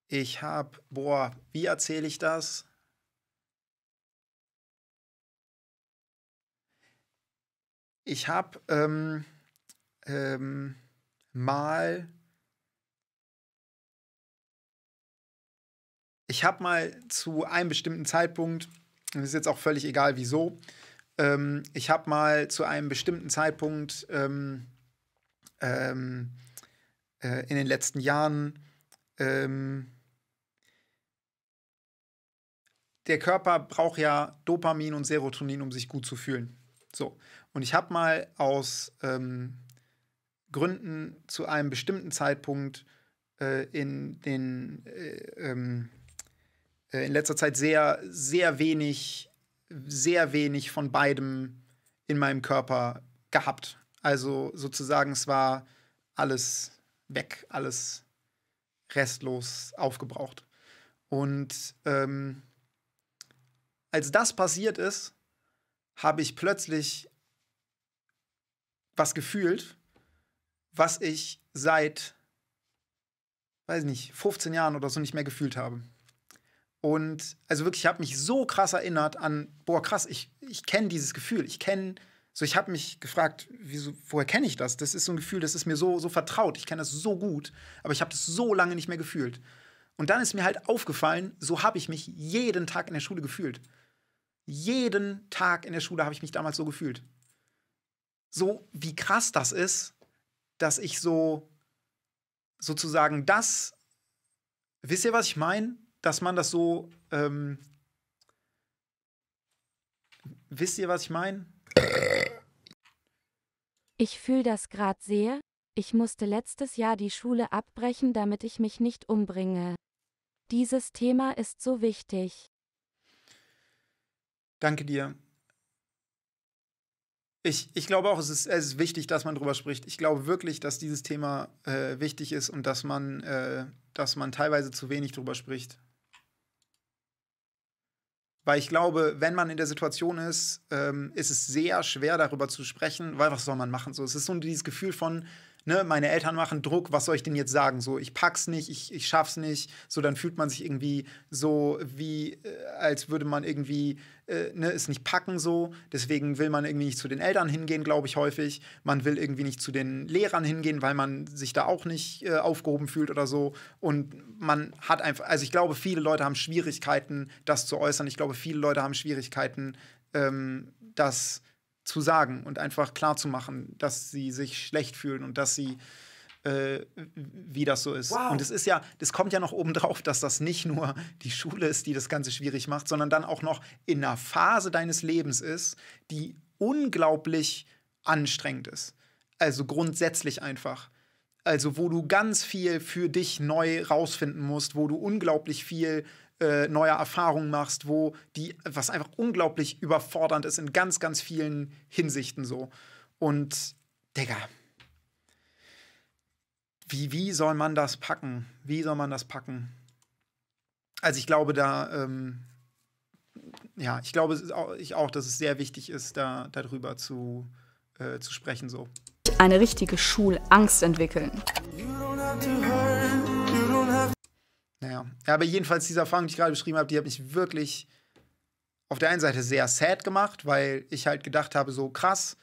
Ich habe, boah, wie erzähle ich das? Ich habe ähm, ähm, mal, ich habe mal zu einem bestimmten Zeitpunkt, das ist jetzt auch völlig egal wieso, ähm, ich habe mal zu einem bestimmten Zeitpunkt ähm, ähm, äh, in den letzten Jahren ähm, der Körper braucht ja Dopamin und Serotonin, um sich gut zu fühlen. So. Und ich habe mal aus ähm, Gründen zu einem bestimmten Zeitpunkt äh, in den äh, ähm, äh, in letzter Zeit sehr, sehr wenig, sehr wenig von beidem in meinem Körper gehabt. Also sozusagen, es war alles weg, alles restlos aufgebraucht. Und ähm, als das passiert ist, habe ich plötzlich was gefühlt, was ich seit, weiß nicht, 15 Jahren oder so nicht mehr gefühlt habe. Und also wirklich, ich habe mich so krass erinnert an, boah, krass, ich, ich kenne dieses Gefühl. Ich kenne, so ich habe mich gefragt, wieso, woher kenne ich das? Das ist so ein Gefühl, das ist mir so, so vertraut. Ich kenne das so gut, aber ich habe das so lange nicht mehr gefühlt. Und dann ist mir halt aufgefallen, so habe ich mich jeden Tag in der Schule gefühlt. Jeden Tag in der Schule habe ich mich damals so gefühlt. So wie krass das ist, dass ich so sozusagen das, wisst ihr, was ich meine? Dass man das so, ähm, wisst ihr, was ich meine? Ich fühle das gerade sehr. Ich musste letztes Jahr die Schule abbrechen, damit ich mich nicht umbringe. Dieses Thema ist so wichtig. Danke dir. Ich, ich glaube auch, es ist, es ist wichtig, dass man darüber spricht. Ich glaube wirklich, dass dieses Thema äh, wichtig ist und dass man, äh, dass man teilweise zu wenig darüber spricht. Weil ich glaube, wenn man in der Situation ist, ähm, ist es sehr schwer, darüber zu sprechen, weil was soll man machen? So, es ist so dieses Gefühl von, ne, meine Eltern machen Druck, was soll ich denn jetzt sagen? So, ich pack's nicht, ich, ich schaff's nicht. So, dann fühlt man sich irgendwie so, wie äh, als würde man irgendwie äh, ne, es nicht packen so. Deswegen will man irgendwie nicht zu den Eltern hingehen, glaube ich, häufig. Man will irgendwie nicht zu den Lehrern hingehen, weil man sich da auch nicht äh, aufgehoben fühlt oder so. Und man hat einfach, also ich glaube, viele Leute haben Schwierigkeiten, das zu äußern. Ich glaube, viele Leute haben Schwierigkeiten, ähm, das zu sagen und einfach klar zu machen, dass sie sich schlecht fühlen und dass sie äh, wie das so ist. Wow. Und es ist ja, das kommt ja noch obendrauf, dass das nicht nur die Schule ist, die das Ganze schwierig macht, sondern dann auch noch in einer Phase deines Lebens ist, die unglaublich anstrengend ist. Also grundsätzlich einfach. Also wo du ganz viel für dich neu rausfinden musst, wo du unglaublich viel äh, neue Erfahrungen machst, wo die, was einfach unglaublich überfordernd ist in ganz, ganz vielen Hinsichten so. Und, Digga, wie, wie soll man das packen? Wie soll man das packen? Also ich glaube, da, ähm, ja, ich glaube ich auch, dass es sehr wichtig ist, da darüber zu, äh, zu sprechen so. Eine richtige Schulangst entwickeln. You don't have to hurt. Naja, ja, aber jedenfalls diese Erfahrung, die ich gerade beschrieben habe, die hat mich wirklich auf der einen Seite sehr sad gemacht, weil ich halt gedacht habe, so krass,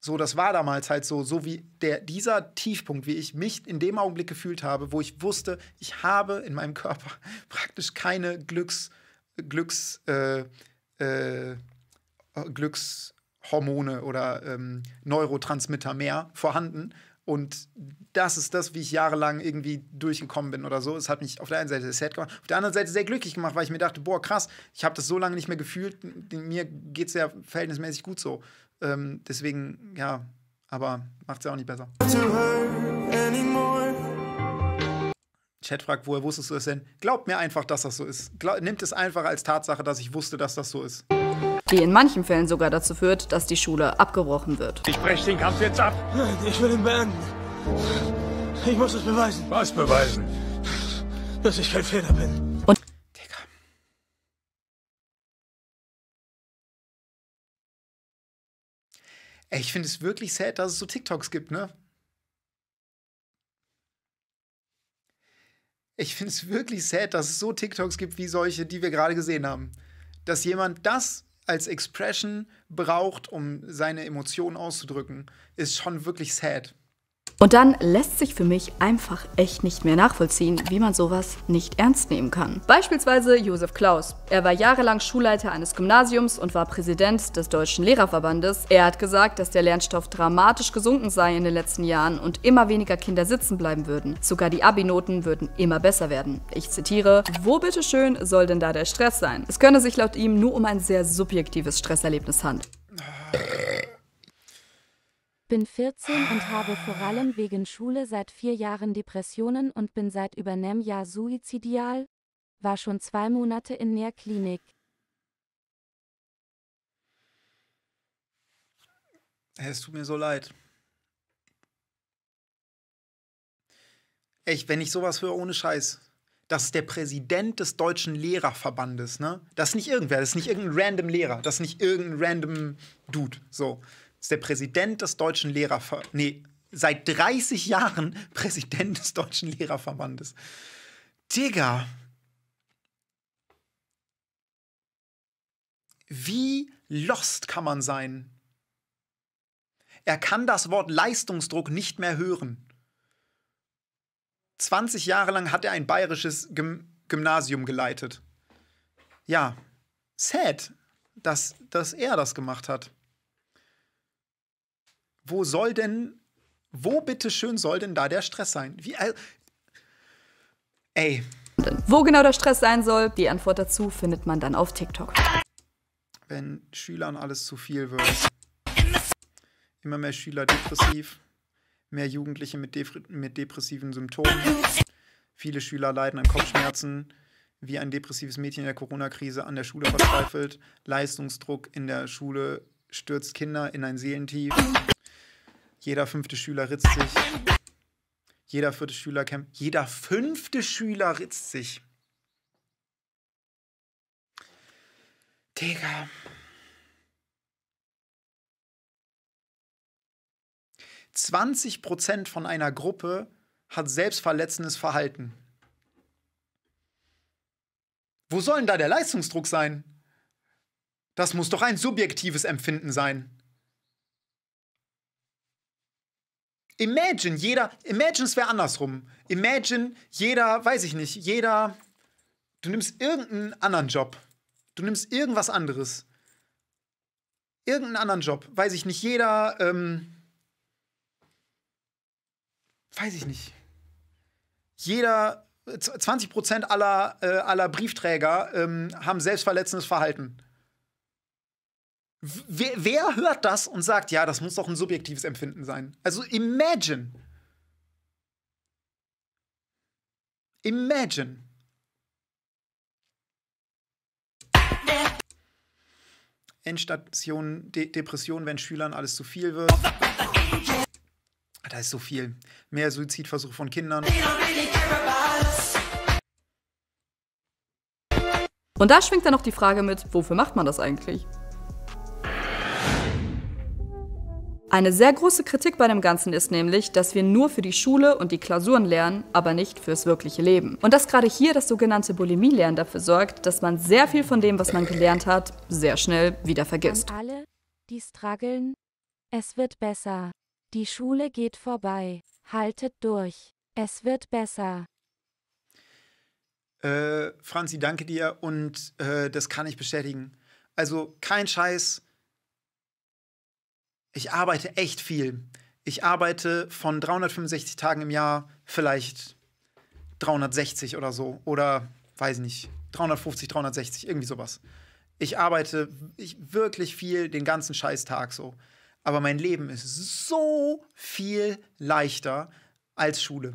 so das war damals halt so, so wie der, dieser Tiefpunkt, wie ich mich in dem Augenblick gefühlt habe, wo ich wusste, ich habe in meinem Körper praktisch keine Glücks, Glücks, äh, äh, Glückshormone oder ähm, Neurotransmitter mehr vorhanden. Und das ist das, wie ich jahrelang irgendwie durchgekommen bin oder so. Es hat mich auf der einen Seite sad gemacht, auf der anderen Seite sehr glücklich gemacht, weil ich mir dachte, boah, krass, ich habe das so lange nicht mehr gefühlt. Mir geht es ja verhältnismäßig gut so. Ähm, deswegen, ja, aber macht es ja auch nicht besser. Chat fragt, woher wusstest du das denn? Glaubt mir einfach, dass das so ist. Glaub, nimmt es einfach als Tatsache, dass ich wusste, dass das so ist die in manchen Fällen sogar dazu führt, dass die Schule abgebrochen wird. Ich breche den Kampf jetzt ab. Ich will ihn beenden. Ich muss es beweisen. Was beweisen? Dass ich kein Fehler bin. Und Ey, ich finde es wirklich sad, dass es so TikToks gibt, ne? Ich finde es wirklich sad, dass es so TikToks gibt wie solche, die wir gerade gesehen haben. Dass jemand das als Expression braucht, um seine Emotionen auszudrücken, ist schon wirklich sad. Und dann lässt sich für mich einfach echt nicht mehr nachvollziehen, wie man sowas nicht ernst nehmen kann. Beispielsweise Josef Klaus. Er war jahrelang Schulleiter eines Gymnasiums und war Präsident des Deutschen Lehrerverbandes. Er hat gesagt, dass der Lernstoff dramatisch gesunken sei in den letzten Jahren und immer weniger Kinder sitzen bleiben würden. Sogar die Abi-Noten würden immer besser werden. Ich zitiere, wo bitteschön soll denn da der Stress sein? Es könne sich laut ihm nur um ein sehr subjektives Stresserlebnis handeln. Bin 14 und habe vor allem wegen Schule seit vier Jahren Depressionen und bin seit über einem Jahr suizidial, war schon zwei Monate in der Klinik. Es tut mir so leid. Echt, wenn ich sowas höre, ohne Scheiß. Das ist der Präsident des Deutschen Lehrerverbandes, ne? Das ist nicht irgendwer, das ist nicht irgendein random Lehrer, das ist nicht irgendein random Dude, so ist der Präsident des Deutschen Lehrerverbandes. Nee, seit 30 Jahren Präsident des Deutschen Lehrerverbandes. Digga. Wie lost kann man sein? Er kann das Wort Leistungsdruck nicht mehr hören. 20 Jahre lang hat er ein bayerisches Gym Gymnasium geleitet. Ja, sad, dass, dass er das gemacht hat wo soll denn, wo bitteschön soll denn da der Stress sein? Wie, äh, ey. Wo genau der Stress sein soll, die Antwort dazu findet man dann auf TikTok. Wenn Schülern alles zu viel wird, immer mehr Schüler depressiv, mehr Jugendliche mit, Dep mit depressiven Symptomen, viele Schüler leiden an Kopfschmerzen, wie ein depressives Mädchen in der Corona-Krise an der Schule verzweifelt, Leistungsdruck in der Schule stürzt Kinder in ein Seelentief. Jeder fünfte Schüler ritzt sich. Jeder vierte Schüler kämpft. Jeder fünfte Schüler ritzt sich. Digga. Prozent von einer Gruppe hat selbstverletzendes Verhalten. Wo soll denn da der Leistungsdruck sein? Das muss doch ein subjektives Empfinden sein. Imagine, jeder, imagine, es wäre andersrum. Imagine, jeder, weiß ich nicht, jeder, du nimmst irgendeinen anderen Job. Du nimmst irgendwas anderes. Irgendeinen anderen Job. Weiß ich nicht, jeder, ähm, weiß ich nicht. Jeder, 20% äh, aller, äh, aller Briefträger ähm, haben selbstverletzendes Verhalten. Wer, wer, hört das und sagt, ja, das muss doch ein subjektives Empfinden sein? Also imagine. Imagine. Endstation De Depression, wenn Schülern alles zu viel wird. Da ist so viel. Mehr Suizidversuche von Kindern. Und da schwingt dann noch die Frage mit, wofür macht man das eigentlich? Eine sehr große Kritik bei dem Ganzen ist nämlich, dass wir nur für die Schule und die Klausuren lernen, aber nicht fürs wirkliche Leben. Und dass gerade hier das sogenannte Bulimie-Lernen dafür sorgt, dass man sehr viel von dem, was man gelernt hat, sehr schnell wieder vergisst. An alle, die strugglen, es wird besser. Die Schule geht vorbei. Haltet durch. Es wird besser. Äh, Franzi, danke dir und äh, das kann ich bestätigen. Also kein Scheiß ich arbeite echt viel. Ich arbeite von 365 Tagen im Jahr vielleicht 360 oder so. Oder weiß nicht, 350, 360, irgendwie sowas. Ich arbeite ich, wirklich viel den ganzen Scheißtag so. Aber mein Leben ist so viel leichter als Schule.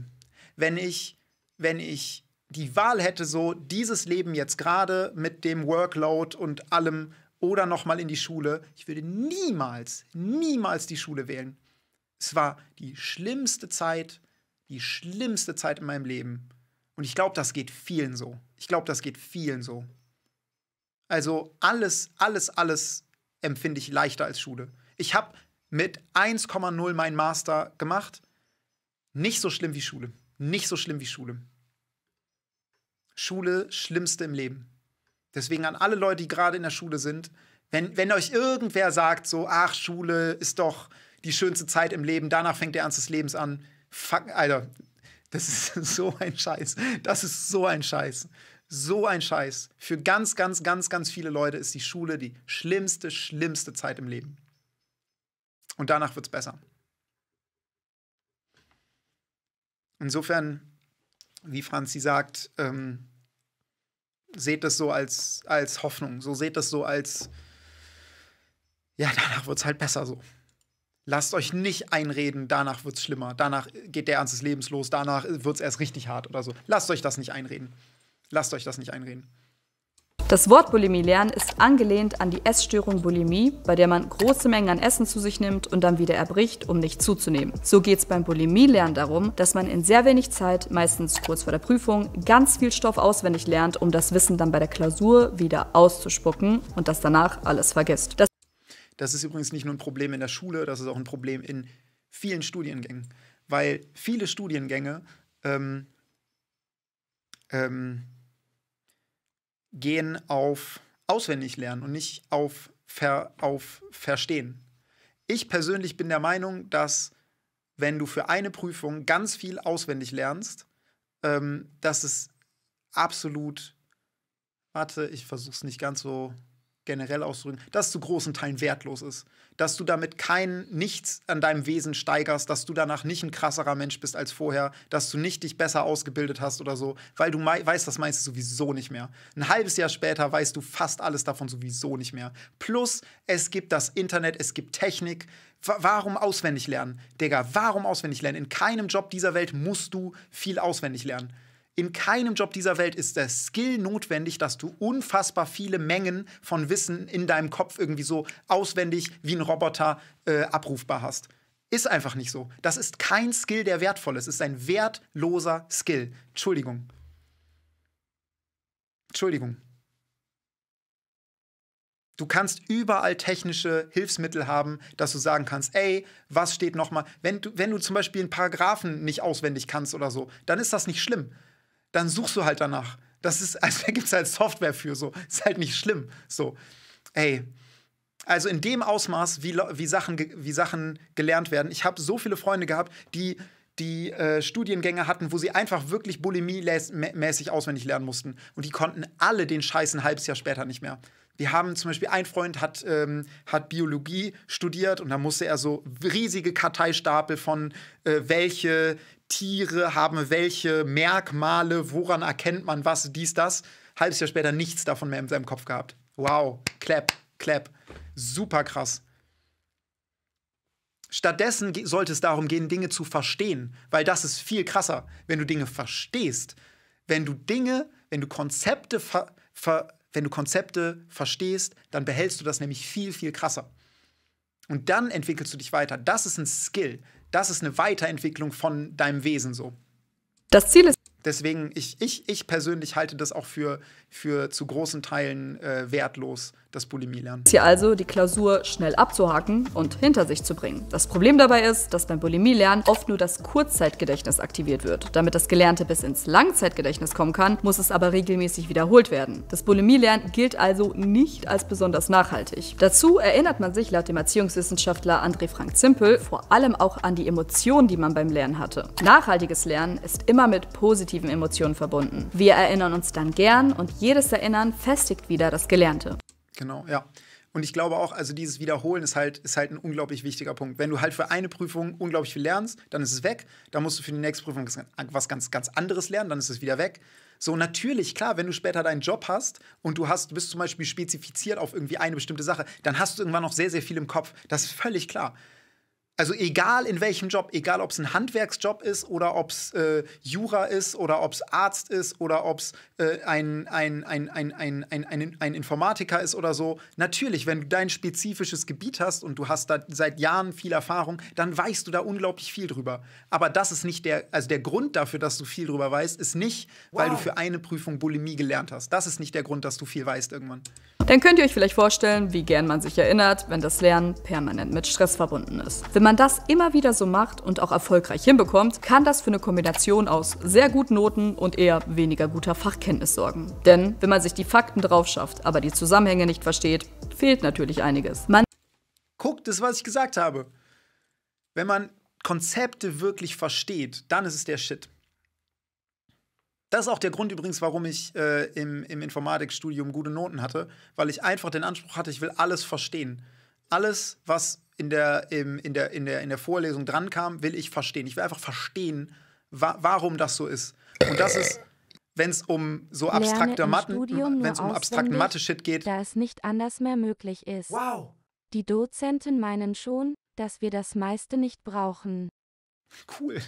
Wenn ich, wenn ich die Wahl hätte, so dieses Leben jetzt gerade mit dem Workload und allem oder nochmal in die Schule. Ich würde niemals, niemals die Schule wählen. Es war die schlimmste Zeit, die schlimmste Zeit in meinem Leben. Und ich glaube, das geht vielen so. Ich glaube, das geht vielen so. Also alles, alles, alles empfinde ich leichter als Schule. Ich habe mit 1,0 meinen Master gemacht. Nicht so schlimm wie Schule. Nicht so schlimm wie Schule. Schule, schlimmste im Leben. Deswegen an alle Leute, die gerade in der Schule sind, wenn, wenn euch irgendwer sagt, so, ach, Schule ist doch die schönste Zeit im Leben, danach fängt der Ernst des Lebens an. Fuck, Alter, das ist so ein Scheiß. Das ist so ein Scheiß. So ein Scheiß. Für ganz, ganz, ganz, ganz viele Leute ist die Schule die schlimmste, schlimmste Zeit im Leben. Und danach wird es besser. Insofern, wie Franzi sagt, ähm, seht das so als, als Hoffnung, so seht das so als, ja, danach wird es halt besser so. Lasst euch nicht einreden, danach wird es schlimmer, danach geht der Ernst des Lebens los, danach wird es erst richtig hart oder so. Lasst euch das nicht einreden. Lasst euch das nicht einreden. Das Wort Bulimie lernen ist angelehnt an die Essstörung Bulimie, bei der man große Mengen an Essen zu sich nimmt und dann wieder erbricht, um nicht zuzunehmen. So geht es beim Bulimie lernen darum, dass man in sehr wenig Zeit, meistens kurz vor der Prüfung, ganz viel Stoff auswendig lernt, um das Wissen dann bei der Klausur wieder auszuspucken und das danach alles vergisst. Das, das ist übrigens nicht nur ein Problem in der Schule, das ist auch ein Problem in vielen Studiengängen, weil viele Studiengänge ähm, ähm, gehen auf auswendig lernen und nicht auf, ver, auf verstehen. Ich persönlich bin der Meinung, dass wenn du für eine Prüfung ganz viel auswendig lernst, ähm, dass es absolut. Warte, ich versuche es nicht ganz so generell auszudrücken, dass es zu großen Teilen wertlos ist. Dass du damit kein nichts an deinem Wesen steigerst, dass du danach nicht ein krasserer Mensch bist als vorher, dass du nicht dich besser ausgebildet hast oder so, weil du weißt das meiste sowieso nicht mehr. Ein halbes Jahr später weißt du fast alles davon sowieso nicht mehr. Plus, es gibt das Internet, es gibt Technik. W warum auswendig lernen? Digga, warum auswendig lernen? In keinem Job dieser Welt musst du viel auswendig lernen. In keinem Job dieser Welt ist der Skill notwendig, dass du unfassbar viele Mengen von Wissen in deinem Kopf irgendwie so auswendig wie ein Roboter äh, abrufbar hast. Ist einfach nicht so. Das ist kein Skill, der wertvoll ist. Es ist ein wertloser Skill. Entschuldigung. Entschuldigung. Du kannst überall technische Hilfsmittel haben, dass du sagen kannst, ey, was steht nochmal? Wenn du, wenn du zum Beispiel einen Paragraphen nicht auswendig kannst oder so, dann ist das nicht schlimm dann suchst du halt danach. Das ist, also da gibt es halt Software für, so. Ist halt nicht schlimm, so. Ey, also in dem Ausmaß, wie, wie, Sachen, wie Sachen gelernt werden. Ich habe so viele Freunde gehabt, die die äh, Studiengänge hatten, wo sie einfach wirklich bulimie-mäßig auswendig lernen mussten. Und die konnten alle den Scheiß ein halbes Jahr später nicht mehr. Wir haben zum Beispiel, ein Freund hat, ähm, hat Biologie studiert und da musste er so riesige Karteistapel von äh, welche Tiere haben welche Merkmale, woran erkennt man was, dies, das. Halbes Jahr später nichts davon mehr in seinem Kopf gehabt. Wow, clap, clap. Super krass. Stattdessen sollte es darum gehen, Dinge zu verstehen, weil das ist viel krasser, wenn du Dinge verstehst. Wenn du Dinge, wenn du Konzepte, ver, ver, wenn du Konzepte verstehst, dann behältst du das nämlich viel, viel krasser. Und dann entwickelst du dich weiter. Das ist ein Skill. Das ist eine Weiterentwicklung von deinem Wesen so. Das Ziel ist Deswegen, ich, ich, ich persönlich halte das auch für, für zu großen Teilen äh, wertlos, das Bulimielernen. Hier also die Klausur schnell abzuhaken und hinter sich zu bringen. Das Problem dabei ist, dass beim Bulimielernen oft nur das Kurzzeitgedächtnis aktiviert wird. Damit das Gelernte bis ins Langzeitgedächtnis kommen kann, muss es aber regelmäßig wiederholt werden. Das Bulimielernen gilt also nicht als besonders nachhaltig. Dazu erinnert man sich laut dem Erziehungswissenschaftler André Frank Zimpel vor allem auch an die Emotionen, die man beim Lernen hatte. Nachhaltiges Lernen ist immer mit positiven positiven Emotionen verbunden. Wir erinnern uns dann gern und jedes Erinnern festigt wieder das Gelernte. Genau, ja. Und ich glaube auch, also dieses Wiederholen ist halt, ist halt ein unglaublich wichtiger Punkt. Wenn du halt für eine Prüfung unglaublich viel lernst, dann ist es weg. Dann musst du für die nächste Prüfung was ganz, ganz anderes lernen, dann ist es wieder weg. So, natürlich, klar, wenn du später deinen Job hast und du hast, bist zum Beispiel spezifiziert auf irgendwie eine bestimmte Sache, dann hast du irgendwann noch sehr, sehr viel im Kopf. Das ist völlig klar. Also egal in welchem Job, egal ob es ein Handwerksjob ist oder ob es äh, Jura ist oder ob es Arzt ist oder ob es äh, ein, ein, ein, ein, ein, ein, ein, ein Informatiker ist oder so. Natürlich, wenn du dein spezifisches Gebiet hast und du hast da seit Jahren viel Erfahrung, dann weißt du da unglaublich viel drüber. Aber das ist nicht der, also der Grund dafür, dass du viel drüber weißt, ist nicht, wow. weil du für eine Prüfung Bulimie gelernt hast. Das ist nicht der Grund, dass du viel weißt irgendwann. Dann könnt ihr euch vielleicht vorstellen, wie gern man sich erinnert, wenn das Lernen permanent mit Stress verbunden ist. The wenn man das immer wieder so macht und auch erfolgreich hinbekommt, kann das für eine Kombination aus sehr guten Noten und eher weniger guter Fachkenntnis sorgen. Denn wenn man sich die Fakten drauf schafft, aber die Zusammenhänge nicht versteht, fehlt natürlich einiges. Man Guckt, das, was ich gesagt habe. Wenn man Konzepte wirklich versteht, dann ist es der Shit. Das ist auch der Grund übrigens, warum ich äh, im, im Informatikstudium gute Noten hatte, weil ich einfach den Anspruch hatte, ich will alles verstehen. Alles, was in der, im, in der, in der, in der Vorlesung drankam, will ich verstehen. Ich will einfach verstehen, wa warum das so ist. Und das ist, wenn es um so abstrakte Matten, wenn es um abstrakten Mathe-Shit geht. Da es nicht anders mehr möglich ist. Wow. Die Dozenten meinen schon, dass wir das meiste nicht brauchen. Cool.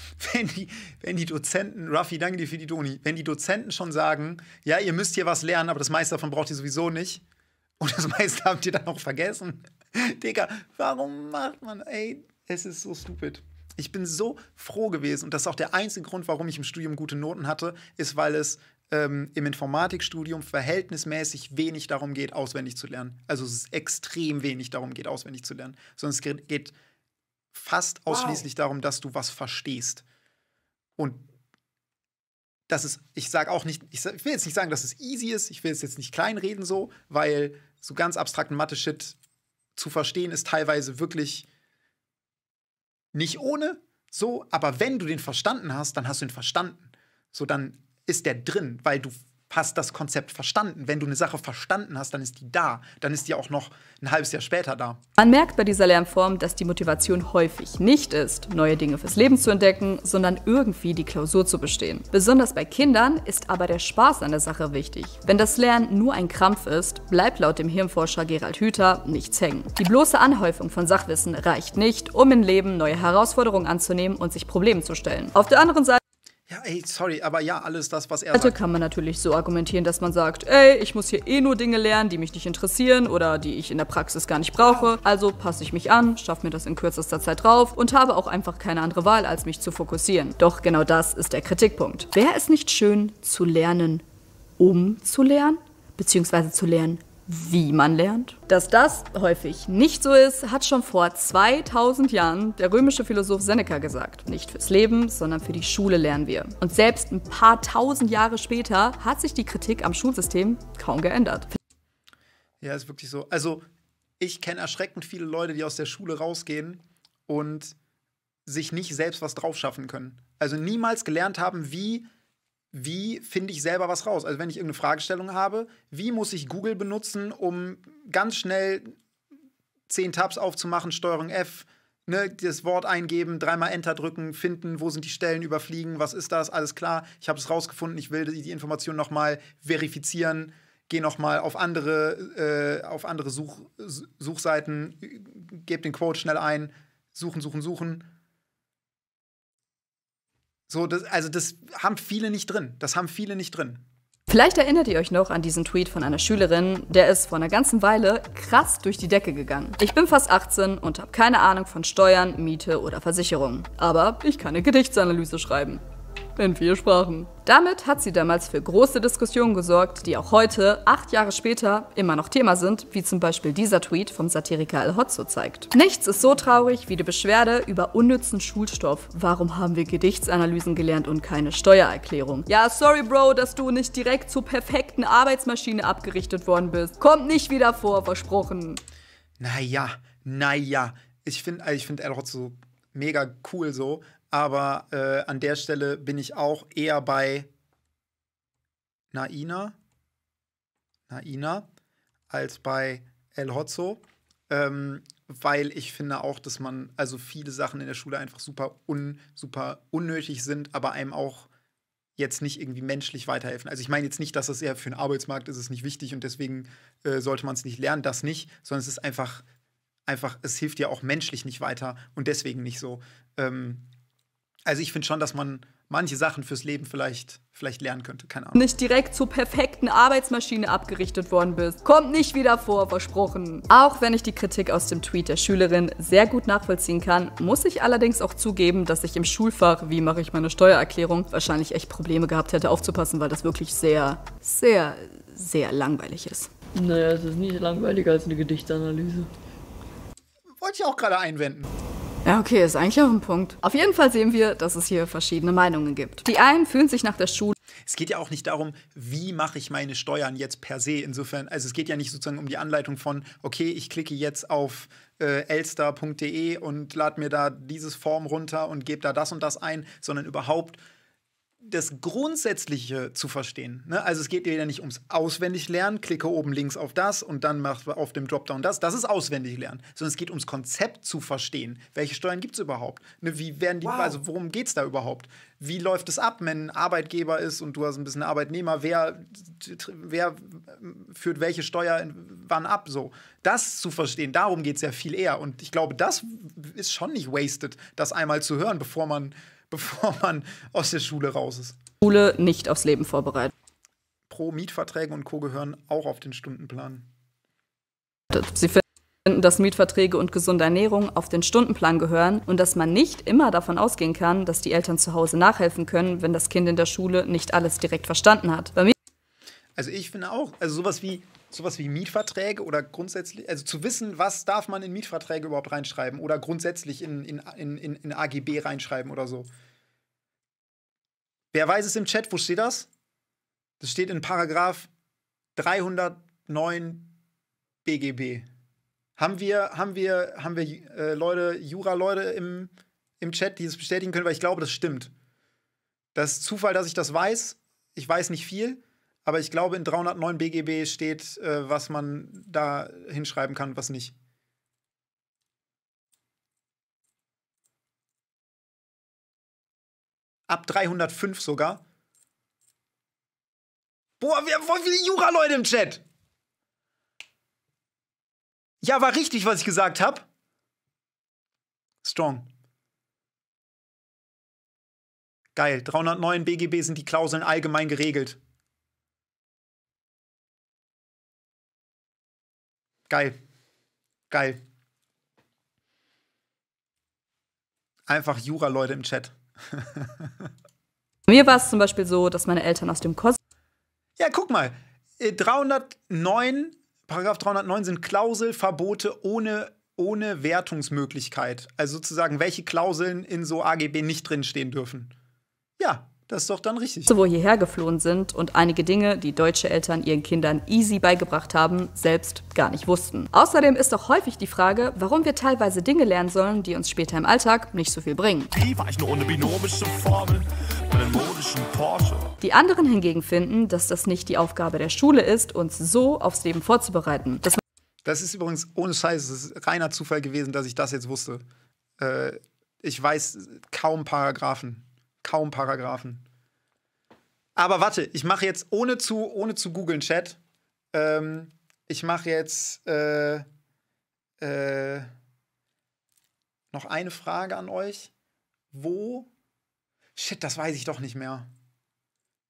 Wenn die, wenn die Dozenten, Raffi, danke dir für die Doni, wenn die Dozenten schon sagen, ja, ihr müsst hier was lernen, aber das meiste davon braucht ihr sowieso nicht. Und das meiste habt ihr dann auch vergessen. Digga, warum macht man, ey, es ist so stupid. Ich bin so froh gewesen und das ist auch der einzige Grund, warum ich im Studium gute Noten hatte, ist, weil es ähm, im Informatikstudium verhältnismäßig wenig darum geht, auswendig zu lernen. Also extrem wenig darum geht, auswendig zu lernen. Sondern es geht, geht fast ausschließlich wow. darum, dass du was verstehst. Und das ist, ich sage auch nicht, ich, will jetzt nicht sagen, dass es easy ist, ich will es jetzt nicht kleinreden so, weil so ganz abstrakten Mathe-Shit zu verstehen ist teilweise wirklich nicht ohne, so, aber wenn du den verstanden hast, dann hast du ihn verstanden. So, dann ist der drin, weil du hast das Konzept verstanden. Wenn du eine Sache verstanden hast, dann ist die da. Dann ist die auch noch ein halbes Jahr später da. Man merkt bei dieser Lernform, dass die Motivation häufig nicht ist, neue Dinge fürs Leben zu entdecken, sondern irgendwie die Klausur zu bestehen. Besonders bei Kindern ist aber der Spaß an der Sache wichtig. Wenn das Lernen nur ein Krampf ist, bleibt laut dem Hirnforscher Gerald Hüther nichts hängen. Die bloße Anhäufung von Sachwissen reicht nicht, um im Leben neue Herausforderungen anzunehmen und sich Problemen zu stellen. Auf der anderen Seite ja, ey, sorry, aber ja, alles das, was er also sagt. Also kann man natürlich so argumentieren, dass man sagt, ey, ich muss hier eh nur Dinge lernen, die mich nicht interessieren oder die ich in der Praxis gar nicht brauche. Also passe ich mich an, schaffe mir das in kürzester Zeit drauf und habe auch einfach keine andere Wahl, als mich zu fokussieren. Doch genau das ist der Kritikpunkt. Wäre es nicht schön, zu lernen, um zu lernen? Beziehungsweise zu lernen, wie man lernt. Dass das häufig nicht so ist, hat schon vor 2000 Jahren der römische Philosoph Seneca gesagt. Nicht fürs Leben, sondern für die Schule lernen wir. Und selbst ein paar tausend Jahre später hat sich die Kritik am Schulsystem kaum geändert. Ja, ist wirklich so. Also ich kenne erschreckend viele Leute, die aus der Schule rausgehen und sich nicht selbst was drauf schaffen können. Also niemals gelernt haben, wie wie finde ich selber was raus? Also wenn ich irgendeine Fragestellung habe, wie muss ich Google benutzen, um ganz schnell zehn Tabs aufzumachen, Steuerung F, ne, das Wort eingeben, dreimal Enter drücken, finden, wo sind die Stellen, überfliegen, was ist das, alles klar, ich habe es rausgefunden, ich will die Information nochmal verifizieren, gehe nochmal auf andere, äh, auf andere Such, Suchseiten, gebe den Quote schnell ein, suchen, suchen, suchen so, das, also das haben viele nicht drin. Das haben viele nicht drin. Vielleicht erinnert ihr euch noch an diesen Tweet von einer Schülerin, der ist vor einer ganzen Weile krass durch die Decke gegangen. Ich bin fast 18 und habe keine Ahnung von Steuern, Miete oder Versicherungen. Aber ich kann eine Gedichtsanalyse schreiben in vier Sprachen. Damit hat sie damals für große Diskussionen gesorgt, die auch heute, acht Jahre später, immer noch Thema sind, wie zum Beispiel dieser Tweet vom Satiriker El Hotzo zeigt. Nichts ist so traurig wie die Beschwerde über unnützen Schulstoff. Warum haben wir Gedichtsanalysen gelernt und keine Steuererklärung? Ja, sorry Bro, dass du nicht direkt zur perfekten Arbeitsmaschine abgerichtet worden bist. Kommt nicht wieder vor, versprochen. Naja, naja. Ich finde also ich find El Hotzo mega cool so, aber äh, an der Stelle bin ich auch eher bei Naina, Naina als bei El Hotzo. Ähm, weil ich finde auch, dass man, also viele Sachen in der Schule einfach super, un, super unnötig sind, aber einem auch jetzt nicht irgendwie menschlich weiterhelfen. Also ich meine jetzt nicht, dass das eher für den Arbeitsmarkt ist, ist nicht wichtig und deswegen äh, sollte man es nicht lernen, das nicht, sondern es ist einfach, einfach, es hilft ja auch menschlich nicht weiter und deswegen nicht so. Ähm, also ich finde schon, dass man manche Sachen fürs Leben vielleicht, vielleicht lernen könnte. Keine Ahnung. Nicht direkt zur perfekten Arbeitsmaschine abgerichtet worden bist. Kommt nicht wieder vor, versprochen. Auch wenn ich die Kritik aus dem Tweet der Schülerin sehr gut nachvollziehen kann, muss ich allerdings auch zugeben, dass ich im Schulfach, wie mache ich meine Steuererklärung, wahrscheinlich echt Probleme gehabt hätte aufzupassen, weil das wirklich sehr, sehr, sehr langweilig ist. Naja, es ist nicht langweiliger als eine Gedichtanalyse. Wollte ich auch gerade einwenden. Ja, okay, ist eigentlich auch ein Punkt. Auf jeden Fall sehen wir, dass es hier verschiedene Meinungen gibt. Die einen fühlen sich nach der Schule. Es geht ja auch nicht darum, wie mache ich meine Steuern jetzt per se. Insofern, also es geht ja nicht sozusagen um die Anleitung von, okay, ich klicke jetzt auf äh, elster.de und lade mir da dieses Form runter und gebe da das und das ein, sondern überhaupt das Grundsätzliche zu verstehen. Ne? Also es geht ja nicht ums Auswendiglernen, klicke oben links auf das und dann macht auf dem Dropdown das. Das ist Auswendiglernen. Sondern es geht ums Konzept zu verstehen. Welche Steuern gibt es überhaupt? Ne? Wie werden die, wow. also worum geht es da überhaupt? Wie läuft es ab, wenn ein Arbeitgeber ist und du hast ein bisschen Arbeitnehmer? Wer, wer führt welche Steuer wann ab? So. Das zu verstehen, darum geht es ja viel eher. Und ich glaube, das ist schon nicht wasted, das einmal zu hören, bevor man bevor man aus der Schule raus ist. Schule nicht aufs Leben vorbereitet. Pro Mietverträge und Co. gehören auch auf den Stundenplan. Sie finden, dass Mietverträge und gesunde Ernährung auf den Stundenplan gehören und dass man nicht immer davon ausgehen kann, dass die Eltern zu Hause nachhelfen können, wenn das Kind in der Schule nicht alles direkt verstanden hat. Also ich finde auch, also sowas wie sowas wie Mietverträge oder grundsätzlich, also zu wissen, was darf man in Mietverträge überhaupt reinschreiben oder grundsätzlich in, in, in, in AGB reinschreiben oder so. Wer weiß es im Chat, wo steht das? Das steht in Paragraph 309 BGB. Haben wir, haben wir, haben wir äh, Leute, Jura-Leute im, im Chat, die es bestätigen können, weil ich glaube, das stimmt. Das ist Zufall, dass ich das weiß. Ich weiß nicht viel. Aber ich glaube, in 309 BGB steht, äh, was man da hinschreiben kann, was nicht. Ab 305 sogar. Boah, wir haben voll viele Jura-Leute im Chat. Ja, war richtig, was ich gesagt habe. Strong. Geil. 309 BGB sind die Klauseln allgemein geregelt. Geil. Geil. Einfach Jura-Leute im Chat. Mir war es zum Beispiel so, dass meine Eltern aus dem Kos. Ja, guck mal. 309, äh, Paragraph 309 sind Klauselverbote ohne, ohne Wertungsmöglichkeit. Also sozusagen, welche Klauseln in so AGB nicht drinstehen dürfen. Ja, das ist doch dann richtig. Wo hierher geflohen sind und einige Dinge, die deutsche Eltern ihren Kindern easy beigebracht haben, selbst gar nicht wussten. Außerdem ist doch häufig die Frage, warum wir teilweise Dinge lernen sollen, die uns später im Alltag nicht so viel bringen. Wie war ich nur ohne binomische Formel? Die anderen hingegen finden, dass das nicht die Aufgabe der Schule ist, uns so aufs Leben vorzubereiten. Das, das ist übrigens ohne Scheiß, es ist reiner Zufall gewesen, dass ich das jetzt wusste. Äh, ich weiß kaum Paragraphen Kaum Paragraphen. Aber warte, ich mache jetzt ohne zu, ohne zu googeln, Chat. Ähm, ich mache jetzt äh, äh, noch eine Frage an euch. Wo? Shit, das weiß ich doch nicht mehr.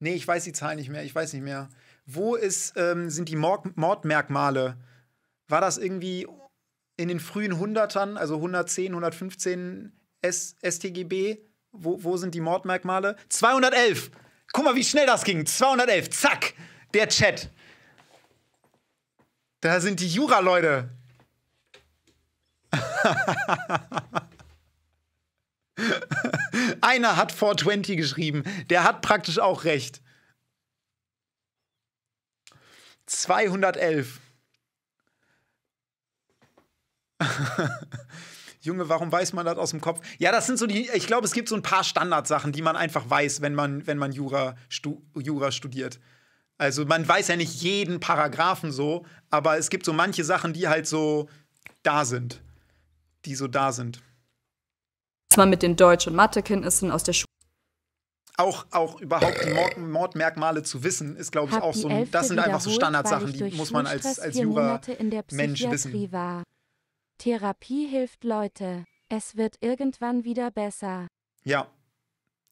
Nee, ich weiß die Zahl nicht mehr. Ich weiß nicht mehr. Wo ist, ähm, sind die Mord Mordmerkmale? War das irgendwie in den frühen Hundertern, also 110, 115 S STGB? Wo, wo sind die Mordmerkmale? 211! Guck mal, wie schnell das ging. 211, zack! Der Chat. Da sind die Jura-Leute. Einer hat 420 geschrieben. Der hat praktisch auch recht. 211. Junge, warum weiß man das aus dem Kopf? Ja, das sind so die, ich glaube, es gibt so ein paar Standardsachen, die man einfach weiß, wenn man, wenn man Jura, stu, Jura studiert. Also man weiß ja nicht jeden Paragraphen so, aber es gibt so manche Sachen, die halt so da sind. Die so da sind. Dass man mit den Deutsch- und Mathekenntnissen aus der Schule. Auch, auch überhaupt die Mord Mordmerkmale zu wissen, ist, glaube ich, Hab auch so ein. Das sind einfach so Standardsachen, die muss man als, als Jura-Mensch wissen. War. Therapie hilft Leute. Es wird irgendwann wieder besser. Ja.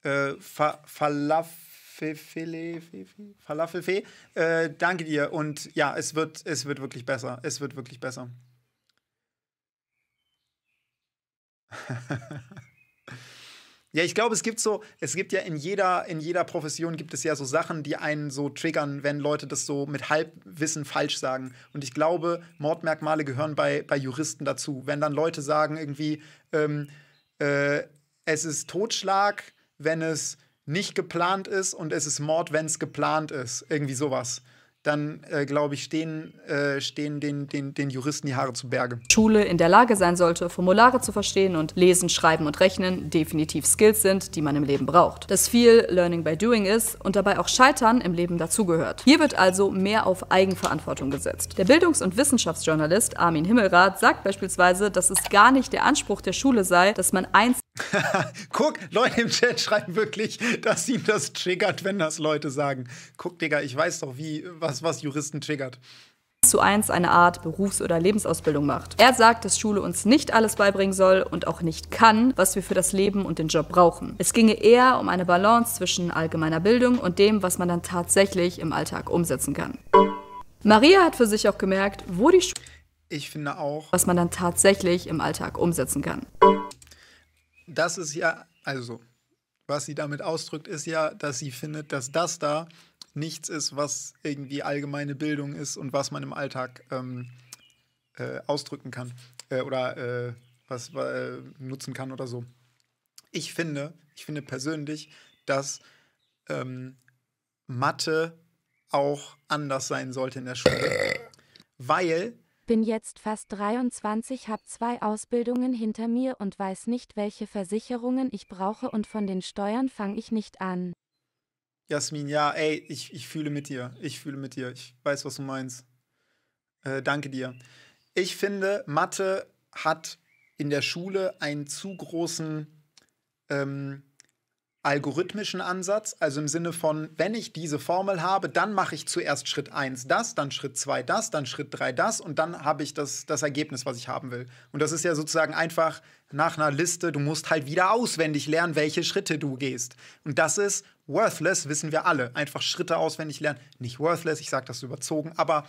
Äh, fa Falafelfee. Falafelfee. Äh, danke dir. Und ja, es wird, es wird wirklich besser. Es wird wirklich besser. Ja, ich glaube, es gibt so, es gibt ja in jeder, in jeder Profession gibt es ja so Sachen, die einen so triggern, wenn Leute das so mit Halbwissen falsch sagen. Und ich glaube, Mordmerkmale gehören bei, bei Juristen dazu. Wenn dann Leute sagen irgendwie, ähm, äh, es ist Totschlag, wenn es nicht geplant ist und es ist Mord, wenn es geplant ist. Irgendwie sowas dann äh, glaube ich, stehen, äh, stehen den, den, den Juristen die Haare zu Berge. Schule in der Lage sein sollte, Formulare zu verstehen und lesen, schreiben und rechnen definitiv Skills sind, die man im Leben braucht. Dass viel Learning by Doing ist und dabei auch Scheitern im Leben dazugehört. Hier wird also mehr auf Eigenverantwortung gesetzt. Der Bildungs- und Wissenschaftsjournalist Armin Himmelrath sagt beispielsweise, dass es gar nicht der Anspruch der Schule sei, dass man eins Guck, Leute im Chat schreiben wirklich, dass ihn das triggert, wenn das Leute sagen. Guck, Digga, ich weiß doch, wie, was, was Juristen triggert zu eins eine Art Berufs- oder Lebensausbildung macht. Er sagt, dass Schule uns nicht alles beibringen soll und auch nicht kann, was wir für das Leben und den Job brauchen. Es ginge eher um eine Balance zwischen allgemeiner Bildung und dem, was man dann tatsächlich im Alltag umsetzen kann. Maria hat für sich auch gemerkt, wo die Schule... Ich finde auch... ...was man dann tatsächlich im Alltag umsetzen kann das ist ja, also, was sie damit ausdrückt, ist ja, dass sie findet, dass das da nichts ist, was irgendwie allgemeine Bildung ist und was man im Alltag ähm, äh, ausdrücken kann äh, oder äh, was äh, nutzen kann oder so. Ich finde, ich finde persönlich, dass ähm, Mathe auch anders sein sollte in der Schule, weil bin jetzt fast 23, habe zwei Ausbildungen hinter mir und weiß nicht, welche Versicherungen ich brauche und von den Steuern fange ich nicht an. Jasmin, ja, ey, ich, ich fühle mit dir. Ich fühle mit dir. Ich weiß, was du meinst. Äh, danke dir. Ich finde, Mathe hat in der Schule einen zu großen ähm, algorithmischen Ansatz, also im Sinne von, wenn ich diese Formel habe, dann mache ich zuerst Schritt 1 das, dann Schritt 2 das, dann Schritt 3 das und dann habe ich das, das Ergebnis, was ich haben will. Und das ist ja sozusagen einfach nach einer Liste, du musst halt wieder auswendig lernen, welche Schritte du gehst. Und das ist worthless, wissen wir alle. Einfach Schritte auswendig lernen. Nicht worthless, ich sage das überzogen, aber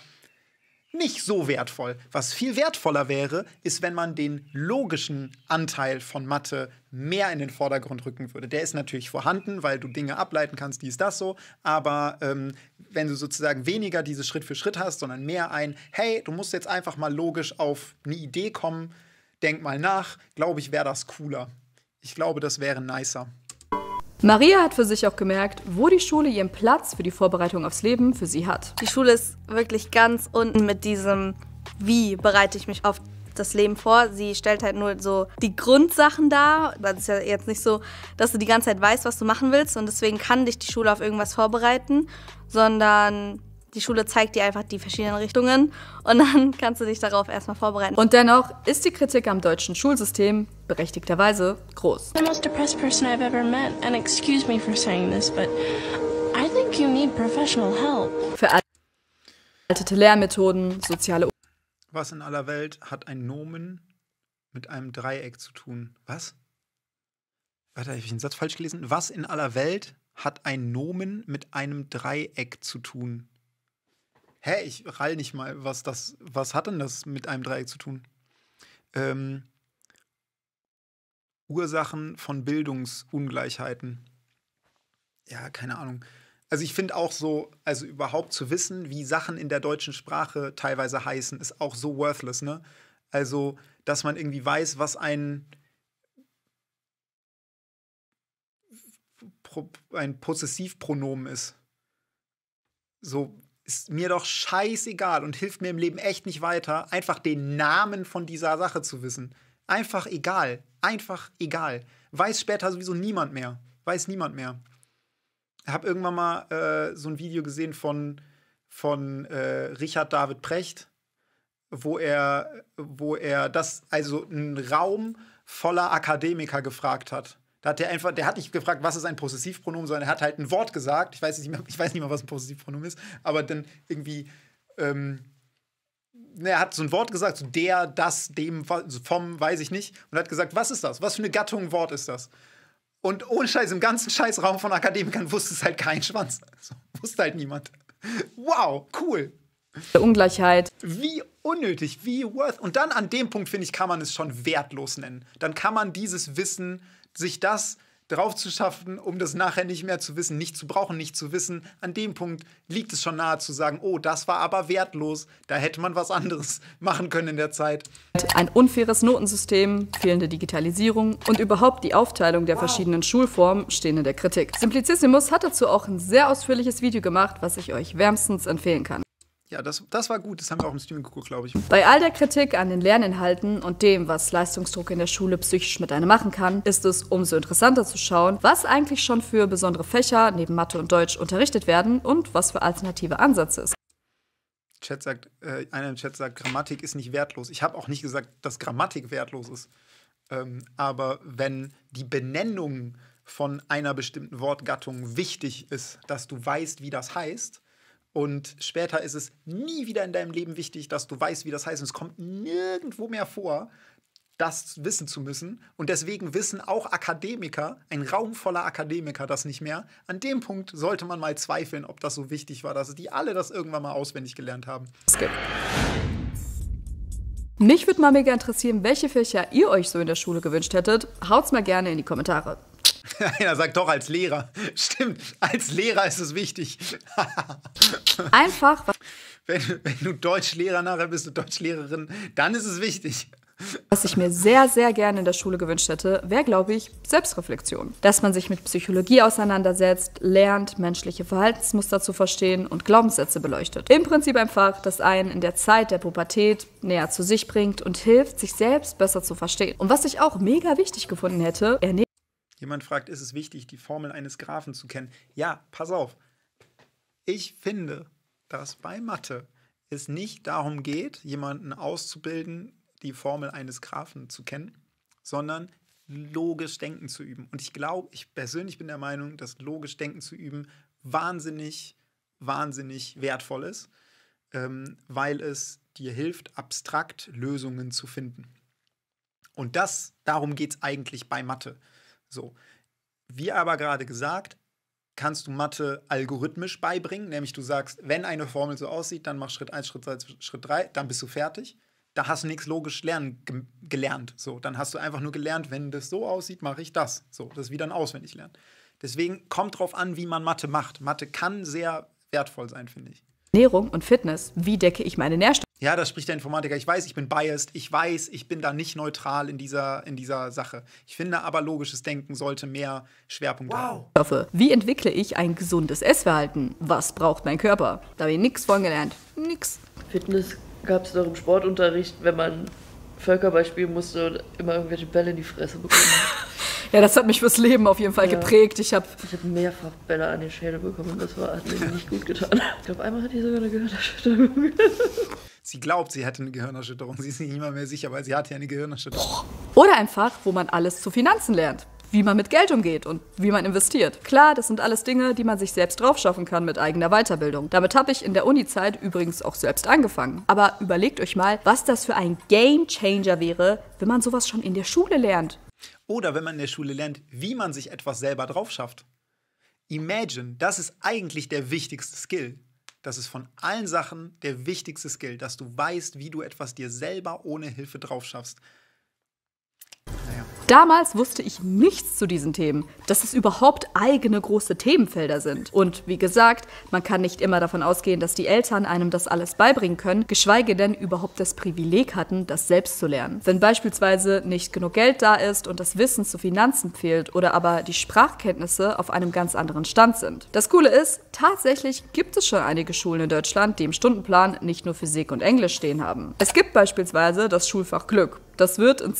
nicht so wertvoll. Was viel wertvoller wäre, ist, wenn man den logischen Anteil von Mathe mehr in den Vordergrund rücken würde. Der ist natürlich vorhanden, weil du Dinge ableiten kannst, dies, das so. Aber ähm, wenn du sozusagen weniger dieses Schritt für Schritt hast, sondern mehr ein, hey, du musst jetzt einfach mal logisch auf eine Idee kommen, denk mal nach, glaube ich, wäre das cooler. Ich glaube, das wäre nicer. Maria hat für sich auch gemerkt, wo die Schule ihren Platz für die Vorbereitung aufs Leben für sie hat. Die Schule ist wirklich ganz unten mit diesem, wie bereite ich mich auf das Leben vor. Sie stellt halt nur so die Grundsachen dar. Das ist ja jetzt nicht so, dass du die ganze Zeit weißt, was du machen willst und deswegen kann dich die Schule auf irgendwas vorbereiten, sondern die Schule zeigt dir einfach die verschiedenen Richtungen und dann kannst du dich darauf erstmal vorbereiten. Und dennoch ist die Kritik am deutschen Schulsystem berechtigterweise groß. The most depressed person I've ever met and excuse me for saying this, but I think you need professional help. Veraltete Lehrmethoden, soziale Was in aller Welt hat ein Nomen mit einem Dreieck zu tun? Was? Warte, habe ich den Satz falsch gelesen? Was in aller Welt hat ein Nomen mit einem Dreieck zu tun? Hä, ich rall nicht mal, was das, was hat denn das mit einem Dreieck zu tun? Ähm, Ursachen von Bildungsungleichheiten. Ja, keine Ahnung. Also ich finde auch so, also überhaupt zu wissen, wie Sachen in der deutschen Sprache teilweise heißen, ist auch so worthless, ne? Also, dass man irgendwie weiß, was ein, ein Possessivpronomen ist. So, ist mir doch scheißegal und hilft mir im Leben echt nicht weiter, einfach den Namen von dieser Sache zu wissen. Einfach egal. Einfach egal. Weiß später sowieso niemand mehr. Weiß niemand mehr. Ich habe irgendwann mal äh, so ein Video gesehen von, von äh, Richard David Precht, wo er, wo er das, also einen Raum voller Akademiker gefragt hat. Da hat der einfach, der hat nicht gefragt, was ist ein Possessivpronomen, sondern er hat halt ein Wort gesagt. Ich weiß nicht mehr, ich weiß nicht mehr, was ein Possessivpronomen ist, aber dann irgendwie, ähm, ne, er hat so ein Wort gesagt, so der, das, dem, vom, weiß ich nicht, und hat gesagt, was ist das? Was für eine Gattung Wort ist das? Und ohne Scheiß, im ganzen Scheißraum von Akademikern wusste es halt kein Schwanz. Also, wusste halt niemand. Wow, cool. Der Ungleichheit. Wie unnötig, wie worth. Und dann an dem Punkt, finde ich, kann man es schon wertlos nennen. Dann kann man dieses Wissen sich das drauf zu schaffen, um das nachher nicht mehr zu wissen, nicht zu brauchen, nicht zu wissen. An dem Punkt liegt es schon nahe zu sagen, oh, das war aber wertlos, da hätte man was anderes machen können in der Zeit. Ein unfaires Notensystem, fehlende Digitalisierung und überhaupt die Aufteilung der wow. verschiedenen Schulformen stehen in der Kritik. Simplicissimus hat dazu auch ein sehr ausführliches Video gemacht, was ich euch wärmstens empfehlen kann. Ja, das, das war gut. Das haben wir auch im Streaming geguckt, glaube ich. Bei all der Kritik an den Lerninhalten und dem, was Leistungsdruck in der Schule psychisch mit einem machen kann, ist es umso interessanter zu schauen, was eigentlich schon für besondere Fächer neben Mathe und Deutsch unterrichtet werden und was für alternative Ansätze es Chat sagt, äh, einer im Chat sagt, Grammatik ist nicht wertlos. Ich habe auch nicht gesagt, dass Grammatik wertlos ist. Ähm, aber wenn die Benennung von einer bestimmten Wortgattung wichtig ist, dass du weißt, wie das heißt, und später ist es nie wieder in deinem Leben wichtig, dass du weißt, wie das heißt. Und es kommt nirgendwo mehr vor, das wissen zu müssen. Und deswegen wissen auch Akademiker, ein Raum voller Akademiker, das nicht mehr. An dem Punkt sollte man mal zweifeln, ob das so wichtig war, dass die alle das irgendwann mal auswendig gelernt haben. Skip. Mich würde mal mega interessieren, welche Fächer ihr euch so in der Schule gewünscht hättet. Haut's mal gerne in die Kommentare. Einer sagt doch als Lehrer. Stimmt, als Lehrer ist es wichtig. Einfach. Wenn, wenn du Deutschlehrer nachher bist, du Deutschlehrerin, dann ist es wichtig. Was ich mir sehr, sehr gerne in der Schule gewünscht hätte, wäre, glaube ich, Selbstreflexion. Dass man sich mit Psychologie auseinandersetzt, lernt, menschliche Verhaltensmuster zu verstehen und Glaubenssätze beleuchtet. Im Prinzip ein Fach, das einen in der Zeit der Pubertät näher zu sich bringt und hilft, sich selbst besser zu verstehen. Und was ich auch mega wichtig gefunden hätte, ernährt. Jemand fragt, ist es wichtig, die Formel eines Graphen zu kennen? Ja, pass auf. Ich finde, dass bei Mathe es nicht darum geht, jemanden auszubilden, die Formel eines Graphen zu kennen, sondern logisch denken zu üben. Und ich glaube, ich persönlich bin der Meinung, dass logisch denken zu üben wahnsinnig, wahnsinnig wertvoll ist, ähm, weil es dir hilft, abstrakt Lösungen zu finden. Und das, darum geht es eigentlich bei Mathe. So. Wie aber gerade gesagt, kannst du Mathe algorithmisch beibringen, nämlich du sagst, wenn eine Formel so aussieht, dann mach Schritt 1, Schritt 2, Schritt 3, dann bist du fertig. Da hast du nichts logisch lernen, gelernt. So, dann hast du einfach nur gelernt, wenn das so aussieht, mache ich das. So, das ist wieder ein lernen. Deswegen kommt drauf an, wie man Mathe macht. Mathe kann sehr wertvoll sein, finde ich. Ernährung und Fitness, wie decke ich meine Nährstoffe? Ja, das spricht der Informatiker. Ich weiß, ich bin biased. Ich weiß, ich bin da nicht neutral in dieser, in dieser Sache. Ich finde aber, logisches Denken sollte mehr Schwerpunkt wow. haben. Wie entwickle ich ein gesundes Essverhalten? Was braucht mein Körper? Da habe ich nichts von gelernt. Nix. Fitness gab es doch im Sportunterricht, wenn man Völkerball spielen musste und immer irgendwelche Bälle in die Fresse bekommen hat. ja, das hat mich fürs Leben auf jeden Fall ja. geprägt. Ich habe ich hab mehrfach Bälle an den Schädel bekommen und das war, hat mir nicht gut getan. Ich glaube, einmal hat ich sogar eine Gehörnerschütterung. Sie glaubt, sie hätte eine Gehirnerschütterung. Sie ist nicht mal mehr sicher, weil sie hat ja eine Gehirnerschütterung. Oder einfach, wo man alles zu Finanzen lernt wie man mit Geld umgeht und wie man investiert. Klar, das sind alles Dinge, die man sich selbst draufschaffen kann mit eigener Weiterbildung. Damit habe ich in der Uni-Zeit übrigens auch selbst angefangen. Aber überlegt euch mal, was das für ein Game Changer wäre, wenn man sowas schon in der Schule lernt. Oder wenn man in der Schule lernt, wie man sich etwas selber draufschafft. Imagine, das ist eigentlich der wichtigste Skill. Das ist von allen Sachen der wichtigste Skill, dass du weißt, wie du etwas dir selber ohne Hilfe drauf schaffst. Damals wusste ich nichts zu diesen Themen, dass es überhaupt eigene große Themenfelder sind. Und wie gesagt, man kann nicht immer davon ausgehen, dass die Eltern einem das alles beibringen können, geschweige denn überhaupt das Privileg hatten, das selbst zu lernen. Wenn beispielsweise nicht genug Geld da ist und das Wissen zu Finanzen fehlt oder aber die Sprachkenntnisse auf einem ganz anderen Stand sind. Das Coole ist, tatsächlich gibt es schon einige Schulen in Deutschland, die im Stundenplan nicht nur Physik und Englisch stehen haben. Es gibt beispielsweise das Schulfach Glück. Das wird in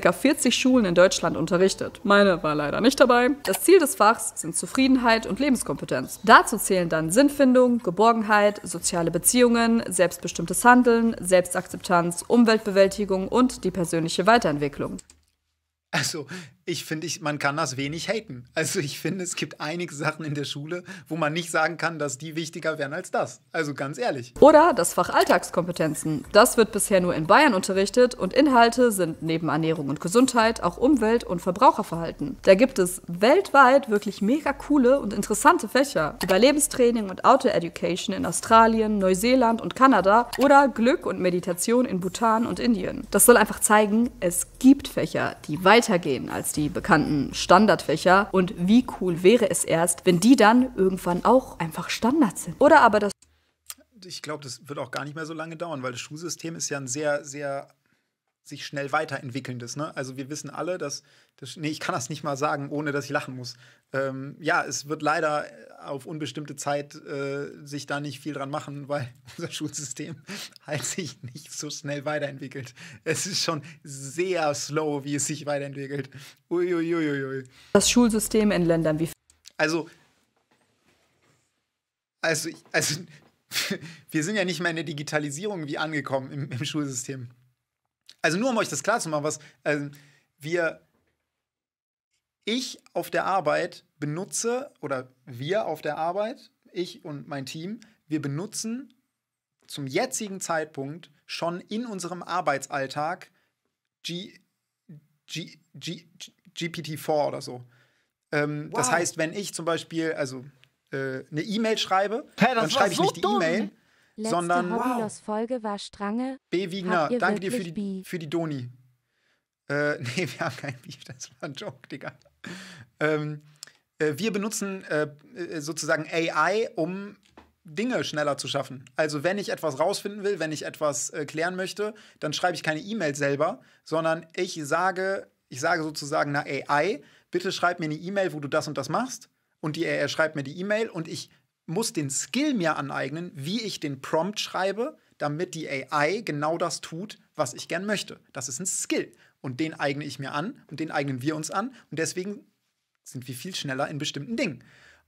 ca. 40 Schulen in Deutschland unterrichtet. Meine war leider nicht dabei. Das Ziel des Fachs sind Zufriedenheit und Lebenskompetenz. Dazu zählen dann Sinnfindung, Geborgenheit, soziale Beziehungen, selbstbestimmtes Handeln, Selbstakzeptanz, Umweltbewältigung und die persönliche Weiterentwicklung. Also, ich finde, ich, man kann das wenig haten. Also ich finde, es gibt einige Sachen in der Schule, wo man nicht sagen kann, dass die wichtiger wären als das. Also ganz ehrlich. Oder das Fach Alltagskompetenzen. Das wird bisher nur in Bayern unterrichtet und Inhalte sind neben Ernährung und Gesundheit auch Umwelt- und Verbraucherverhalten. Da gibt es weltweit wirklich mega coole und interessante Fächer. Überlebenstraining und Auto-Education in Australien, Neuseeland und Kanada oder Glück und Meditation in Bhutan und Indien. Das soll einfach zeigen, es gibt Fächer, die weitergehen als die bekannten Standardfächer. Und wie cool wäre es erst, wenn die dann irgendwann auch einfach Standard sind. Oder aber das. Ich glaube, das wird auch gar nicht mehr so lange dauern, weil das Schulsystem ist ja ein sehr, sehr sich schnell weiterentwickelndes. Ne? Also wir wissen alle, dass, dass, nee, ich kann das nicht mal sagen, ohne dass ich lachen muss. Ähm, ja, es wird leider äh, auf unbestimmte Zeit äh, sich da nicht viel dran machen, weil unser Schulsystem halt sich nicht so schnell weiterentwickelt. Es ist schon sehr slow, wie es sich weiterentwickelt. Uiuiuiui. Das Schulsystem in Ländern wie. Also, also, also wir sind ja nicht mehr in der Digitalisierung wie angekommen im, im Schulsystem. Also nur um euch das klar zu machen, was also wir, ich auf der Arbeit benutze oder wir auf der Arbeit, ich und mein Team, wir benutzen zum jetzigen Zeitpunkt schon in unserem Arbeitsalltag G, G, G, GPT-4 oder so. Ähm, wow. Das heißt, wenn ich zum Beispiel also äh, eine E-Mail schreibe, hey, dann schreibe ich so nicht die E-Mail, Letzte sondern Hobbylos Folge war Strange. B. Wiegner, danke dir für die, für die Doni. Äh, nee, wir haben kein Beef, das war ein Joke, Digga. Ähm, äh, wir benutzen äh, äh sozusagen AI, um Dinge schneller zu schaffen. Also wenn ich etwas rausfinden will, wenn ich etwas äh, klären möchte, dann schreibe ich keine E-Mail selber, sondern ich sage, ich sage sozusagen einer AI, bitte schreib mir eine E-Mail, wo du das und das machst. Und die AI schreibt mir die E-Mail und ich muss den Skill mir aneignen, wie ich den Prompt schreibe, damit die AI genau das tut, was ich gern möchte. Das ist ein Skill. Und den eigne ich mir an und den eignen wir uns an. Und deswegen sind wir viel schneller in bestimmten Dingen.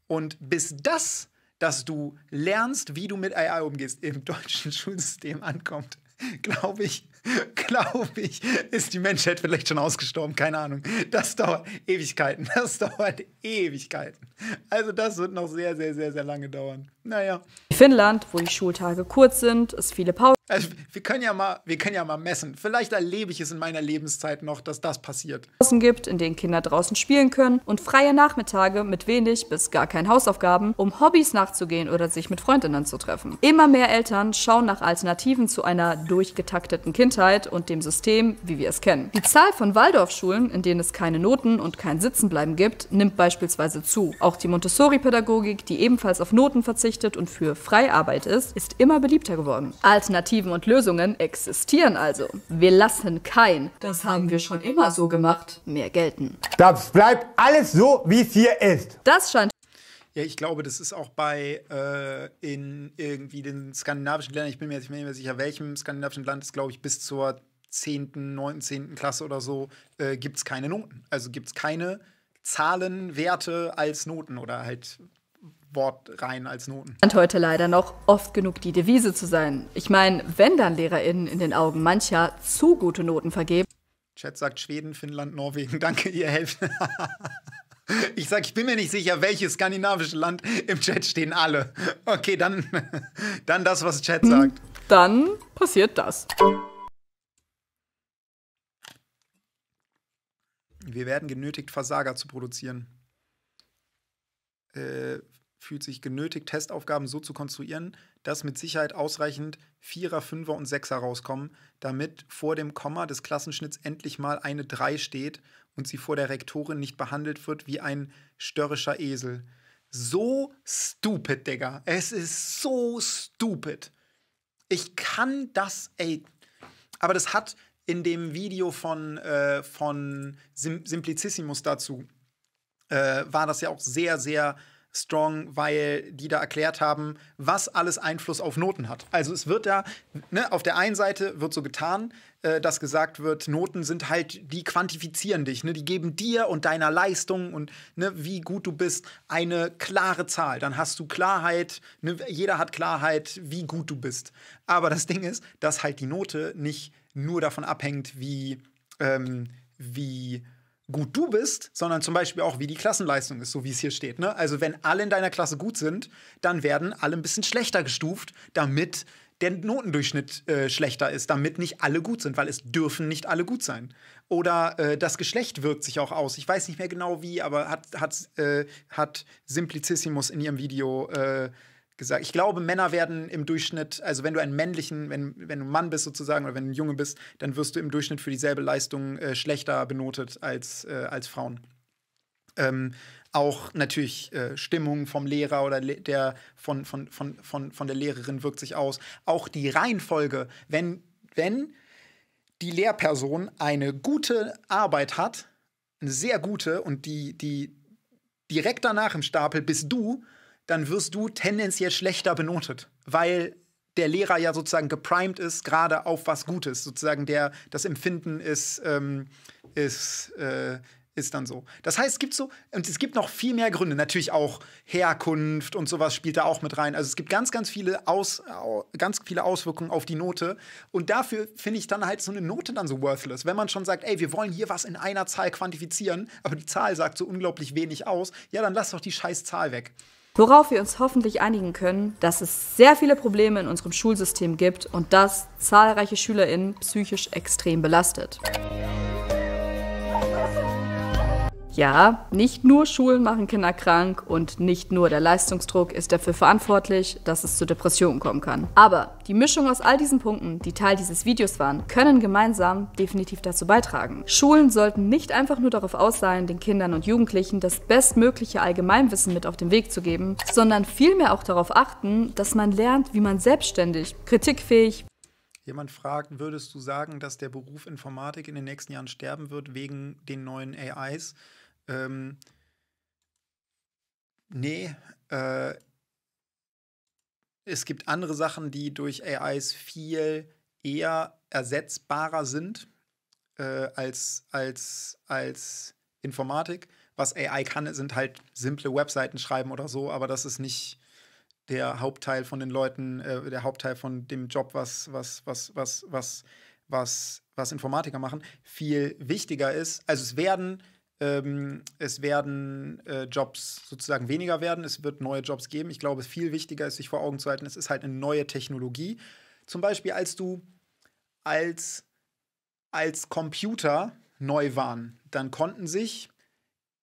Und bis das, dass du lernst, wie du mit AI umgehst, im deutschen Schulsystem ankommt, glaube ich, glaube ich, ist die Menschheit vielleicht schon ausgestorben. Keine Ahnung. Das dauert Ewigkeiten. Das dauert Ewigkeiten. Also das wird noch sehr, sehr, sehr, sehr lange dauern. Naja. Finnland, wo die Schultage kurz sind, ist viele Pausen. Also, wir können ja mal, wir können ja mal messen. Vielleicht erlebe ich es in meiner Lebenszeit noch, dass das passiert. Pausen gibt, in denen Kinder draußen spielen können und freie Nachmittage mit wenig bis gar keinen Hausaufgaben, um Hobbys nachzugehen oder sich mit Freundinnen zu treffen. Immer mehr Eltern schauen nach Alternativen zu einer durchgetakteten Kindheit Kindheit und dem System, wie wir es kennen. Die Zahl von Waldorfschulen, in denen es keine Noten und kein Sitzenbleiben gibt, nimmt beispielsweise zu. Auch die Montessori-Pädagogik, die ebenfalls auf Noten verzichtet und für Freiarbeit ist, ist immer beliebter geworden. Alternativen und Lösungen existieren also. Wir lassen kein, das haben wir schon immer so gemacht, mehr gelten. Das bleibt alles so, wie es hier ist. Das scheint ja, ich glaube, das ist auch bei äh, in irgendwie den skandinavischen Ländern, ich bin mir jetzt nicht mehr sicher, welchem skandinavischen Land ist, glaube ich, bis zur 10., 9., 10. Klasse oder so äh, gibt es keine Noten. Also gibt es keine Zahlenwerte als Noten oder halt Wortreihen als Noten. Und heute leider noch oft genug die Devise zu sein. Ich meine, wenn dann LehrerInnen in den Augen mancher zu gute Noten vergeben. Chat sagt Schweden, Finnland, Norwegen. Danke, ihr helft. Ich sag, ich bin mir nicht sicher, welches skandinavische Land im Chat stehen alle. Okay, dann, dann das, was Chat hm, sagt. Dann passiert das. Wir werden genötigt, Versager zu produzieren. Äh, fühlt sich genötigt, Testaufgaben so zu konstruieren, dass mit Sicherheit ausreichend Vierer, Fünfer und Sechser rauskommen, damit vor dem Komma des Klassenschnitts endlich mal eine 3 steht und sie vor der Rektorin nicht behandelt wird wie ein störrischer Esel. So stupid, Digga. Es ist so stupid. Ich kann das, ey. Aber das hat in dem Video von, äh, von Sim Simplicissimus dazu, äh, war das ja auch sehr, sehr strong, weil die da erklärt haben, was alles Einfluss auf Noten hat. Also es wird da, ne, auf der einen Seite wird so getan, äh, dass gesagt wird, Noten sind halt, die quantifizieren dich, ne? die geben dir und deiner Leistung und ne, wie gut du bist eine klare Zahl. Dann hast du Klarheit, ne? jeder hat Klarheit, wie gut du bist. Aber das Ding ist, dass halt die Note nicht nur davon abhängt, wie, ähm, wie gut du bist, sondern zum Beispiel auch, wie die Klassenleistung ist, so wie es hier steht. Ne? Also wenn alle in deiner Klasse gut sind, dann werden alle ein bisschen schlechter gestuft, damit der Notendurchschnitt äh, schlechter ist, damit nicht alle gut sind, weil es dürfen nicht alle gut sein. Oder äh, das Geschlecht wirkt sich auch aus. Ich weiß nicht mehr genau wie, aber hat, hat, äh, hat Simplicissimus in ihrem Video äh, gesagt. Ich glaube, Männer werden im Durchschnitt, also wenn du einen männlichen, wenn, wenn du ein Mann bist sozusagen oder wenn du ein Junge bist, dann wirst du im Durchschnitt für dieselbe Leistung äh, schlechter benotet als, äh, als Frauen. Ähm, auch natürlich äh, Stimmung vom Lehrer oder le der von, von, von, von, von der Lehrerin wirkt sich aus. Auch die Reihenfolge, wenn, wenn die Lehrperson eine gute Arbeit hat, eine sehr gute und die, die direkt danach im Stapel bist du, dann wirst du tendenziell schlechter benotet, weil der Lehrer ja sozusagen geprimed ist, gerade auf was Gutes. Sozusagen der, das Empfinden ist, ähm, ist äh, ist dann so. Das heißt, es gibt so, und es gibt noch viel mehr Gründe. Natürlich auch Herkunft und sowas spielt da auch mit rein. Also es gibt ganz, ganz viele, Aus, ganz viele Auswirkungen auf die Note. Und dafür finde ich dann halt so eine Note dann so worthless. Wenn man schon sagt, ey, wir wollen hier was in einer Zahl quantifizieren, aber die Zahl sagt so unglaublich wenig aus, ja, dann lass doch die scheiß Zahl weg. Worauf wir uns hoffentlich einigen können, dass es sehr viele Probleme in unserem Schulsystem gibt und das zahlreiche SchülerInnen psychisch extrem belastet ja, nicht nur Schulen machen Kinder krank und nicht nur der Leistungsdruck ist dafür verantwortlich, dass es zu Depressionen kommen kann. Aber die Mischung aus all diesen Punkten, die Teil dieses Videos waren, können gemeinsam definitiv dazu beitragen. Schulen sollten nicht einfach nur darauf aus sein, den Kindern und Jugendlichen das bestmögliche Allgemeinwissen mit auf den Weg zu geben, sondern vielmehr auch darauf achten, dass man lernt, wie man selbstständig, kritikfähig, Jemand fragt, würdest du sagen, dass der Beruf Informatik in den nächsten Jahren sterben wird wegen den neuen AIs? Ähm, nee, äh, es gibt andere Sachen, die durch AIs viel eher ersetzbarer sind äh, als, als, als Informatik. Was AI kann, sind halt simple Webseiten schreiben oder so, aber das ist nicht der Hauptteil von den Leuten, äh, der Hauptteil von dem Job, was, was, was, was, was, was, was Informatiker machen. Viel wichtiger ist, also es werden ähm, es werden äh, Jobs sozusagen weniger werden, es wird neue Jobs geben. Ich glaube, viel wichtiger ist, sich vor Augen zu halten, es ist halt eine neue Technologie. Zum Beispiel, als du als, als Computer neu waren, dann konnten sich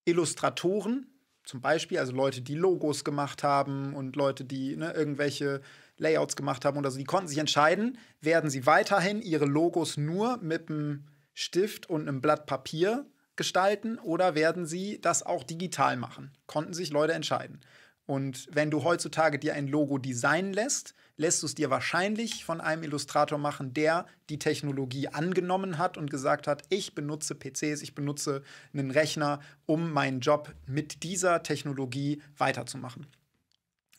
Illustratoren, zum Beispiel, also Leute, die Logos gemacht haben und Leute, die ne, irgendwelche Layouts gemacht haben oder so, die konnten sich entscheiden, werden sie weiterhin ihre Logos nur mit einem Stift und einem Blatt Papier gestalten oder werden sie das auch digital machen? Konnten sich Leute entscheiden. Und wenn du heutzutage dir ein Logo designen lässt, lässt du es dir wahrscheinlich von einem Illustrator machen, der die Technologie angenommen hat und gesagt hat, ich benutze PCs, ich benutze einen Rechner, um meinen Job mit dieser Technologie weiterzumachen.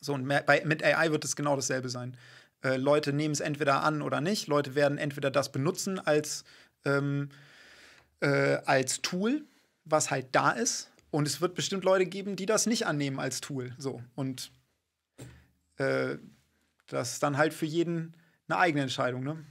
So, und bei, mit AI wird es genau dasselbe sein. Äh, Leute nehmen es entweder an oder nicht. Leute werden entweder das benutzen als ähm, äh, als Tool, was halt da ist. Und es wird bestimmt Leute geben, die das nicht annehmen als Tool. So. Und äh, das ist dann halt für jeden eine eigene Entscheidung, ne?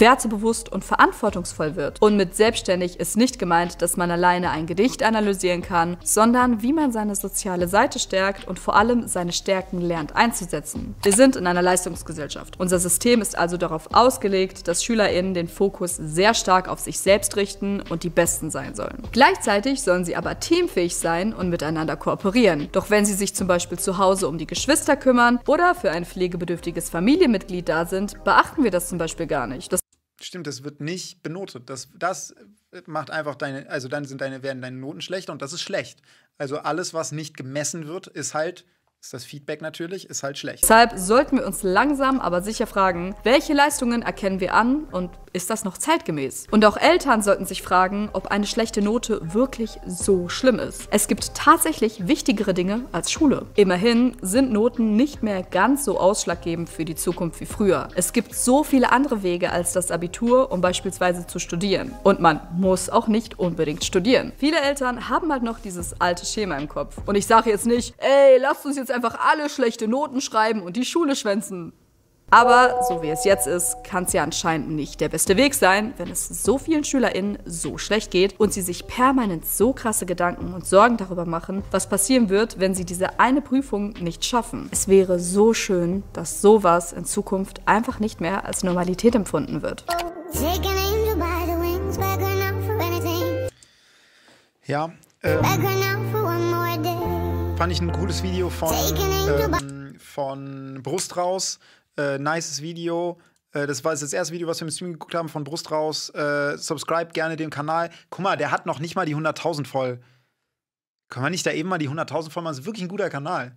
wertebewusst und verantwortungsvoll wird. Und mit selbstständig ist nicht gemeint, dass man alleine ein Gedicht analysieren kann, sondern wie man seine soziale Seite stärkt und vor allem seine Stärken lernt einzusetzen. Wir sind in einer Leistungsgesellschaft. Unser System ist also darauf ausgelegt, dass SchülerInnen den Fokus sehr stark auf sich selbst richten und die Besten sein sollen. Gleichzeitig sollen sie aber teamfähig sein und miteinander kooperieren. Doch wenn sie sich zum Beispiel zu Hause um die Geschwister kümmern oder für ein pflegebedürftiges Familienmitglied da sind, beachten wir das zum Beispiel gar nicht. Das Stimmt, das wird nicht benotet. Das, das macht einfach deine, also dann sind deine, werden deine Noten schlechter und das ist schlecht. Also alles, was nicht gemessen wird, ist halt ist das Feedback natürlich, ist halt schlecht. Deshalb sollten wir uns langsam, aber sicher fragen, welche Leistungen erkennen wir an und ist das noch zeitgemäß? Und auch Eltern sollten sich fragen, ob eine schlechte Note wirklich so schlimm ist. Es gibt tatsächlich wichtigere Dinge als Schule. Immerhin sind Noten nicht mehr ganz so ausschlaggebend für die Zukunft wie früher. Es gibt so viele andere Wege als das Abitur, um beispielsweise zu studieren. Und man muss auch nicht unbedingt studieren. Viele Eltern haben halt noch dieses alte Schema im Kopf. Und ich sage jetzt nicht, ey, lasst uns jetzt jetzt einfach alle schlechte Noten schreiben und die Schule schwänzen. Aber so wie es jetzt ist, kann es ja anscheinend nicht der beste Weg sein, wenn es so vielen SchülerInnen so schlecht geht und sie sich permanent so krasse Gedanken und Sorgen darüber machen, was passieren wird, wenn sie diese eine Prüfung nicht schaffen. Es wäre so schön, dass sowas in Zukunft einfach nicht mehr als Normalität empfunden wird. Ja. Ähm fand ich ein cooles Video von, ähm, von Brust raus. Äh, nices Video. Äh, das war das erste Video, was wir im Stream geguckt haben von Brust raus. Äh, subscribe gerne dem Kanal. Guck mal, der hat noch nicht mal die 100.000 voll. Können wir nicht da eben mal die 100.000 voll machen? Das ist wirklich ein guter Kanal.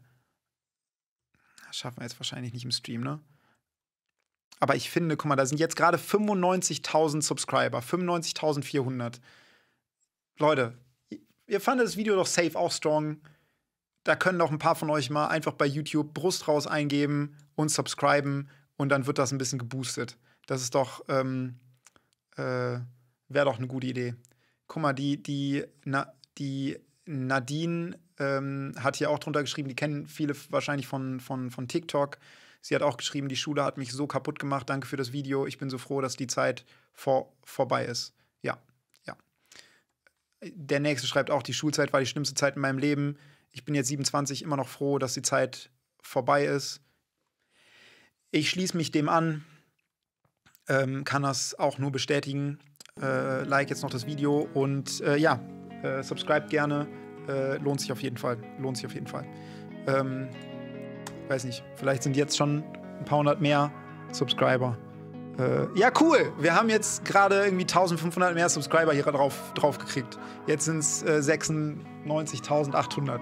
Das schaffen wir jetzt wahrscheinlich nicht im Stream, ne? Aber ich finde, guck mal, da sind jetzt gerade 95.000 Subscriber, 95.400. Leute, ihr fandet das Video doch safe auch strong. Da können noch ein paar von euch mal einfach bei YouTube Brust raus eingeben und subscriben und dann wird das ein bisschen geboostet. Das ist doch, ähm, äh, wäre doch eine gute Idee. Guck mal, die, die, na, die Nadine ähm, hat hier auch drunter geschrieben, die kennen viele wahrscheinlich von, von, von TikTok. Sie hat auch geschrieben, die Schule hat mich so kaputt gemacht. Danke für das Video. Ich bin so froh, dass die Zeit vor, vorbei ist. Ja, ja. Der nächste schreibt auch, die Schulzeit war die schlimmste Zeit in meinem Leben. Ich bin jetzt 27, immer noch froh, dass die Zeit vorbei ist. Ich schließe mich dem an, ähm, kann das auch nur bestätigen. Äh, like jetzt noch das Video und äh, ja, äh, subscribe gerne. Äh, lohnt sich auf jeden Fall. Lohnt sich auf jeden Fall. Ähm, weiß nicht, vielleicht sind jetzt schon ein paar hundert mehr Subscriber. Äh, ja, cool. Wir haben jetzt gerade irgendwie 1500 mehr Subscriber hier drauf, drauf gekriegt. Jetzt sind es äh, 96.800.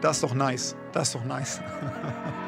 Das ist doch nice. Das ist doch nice.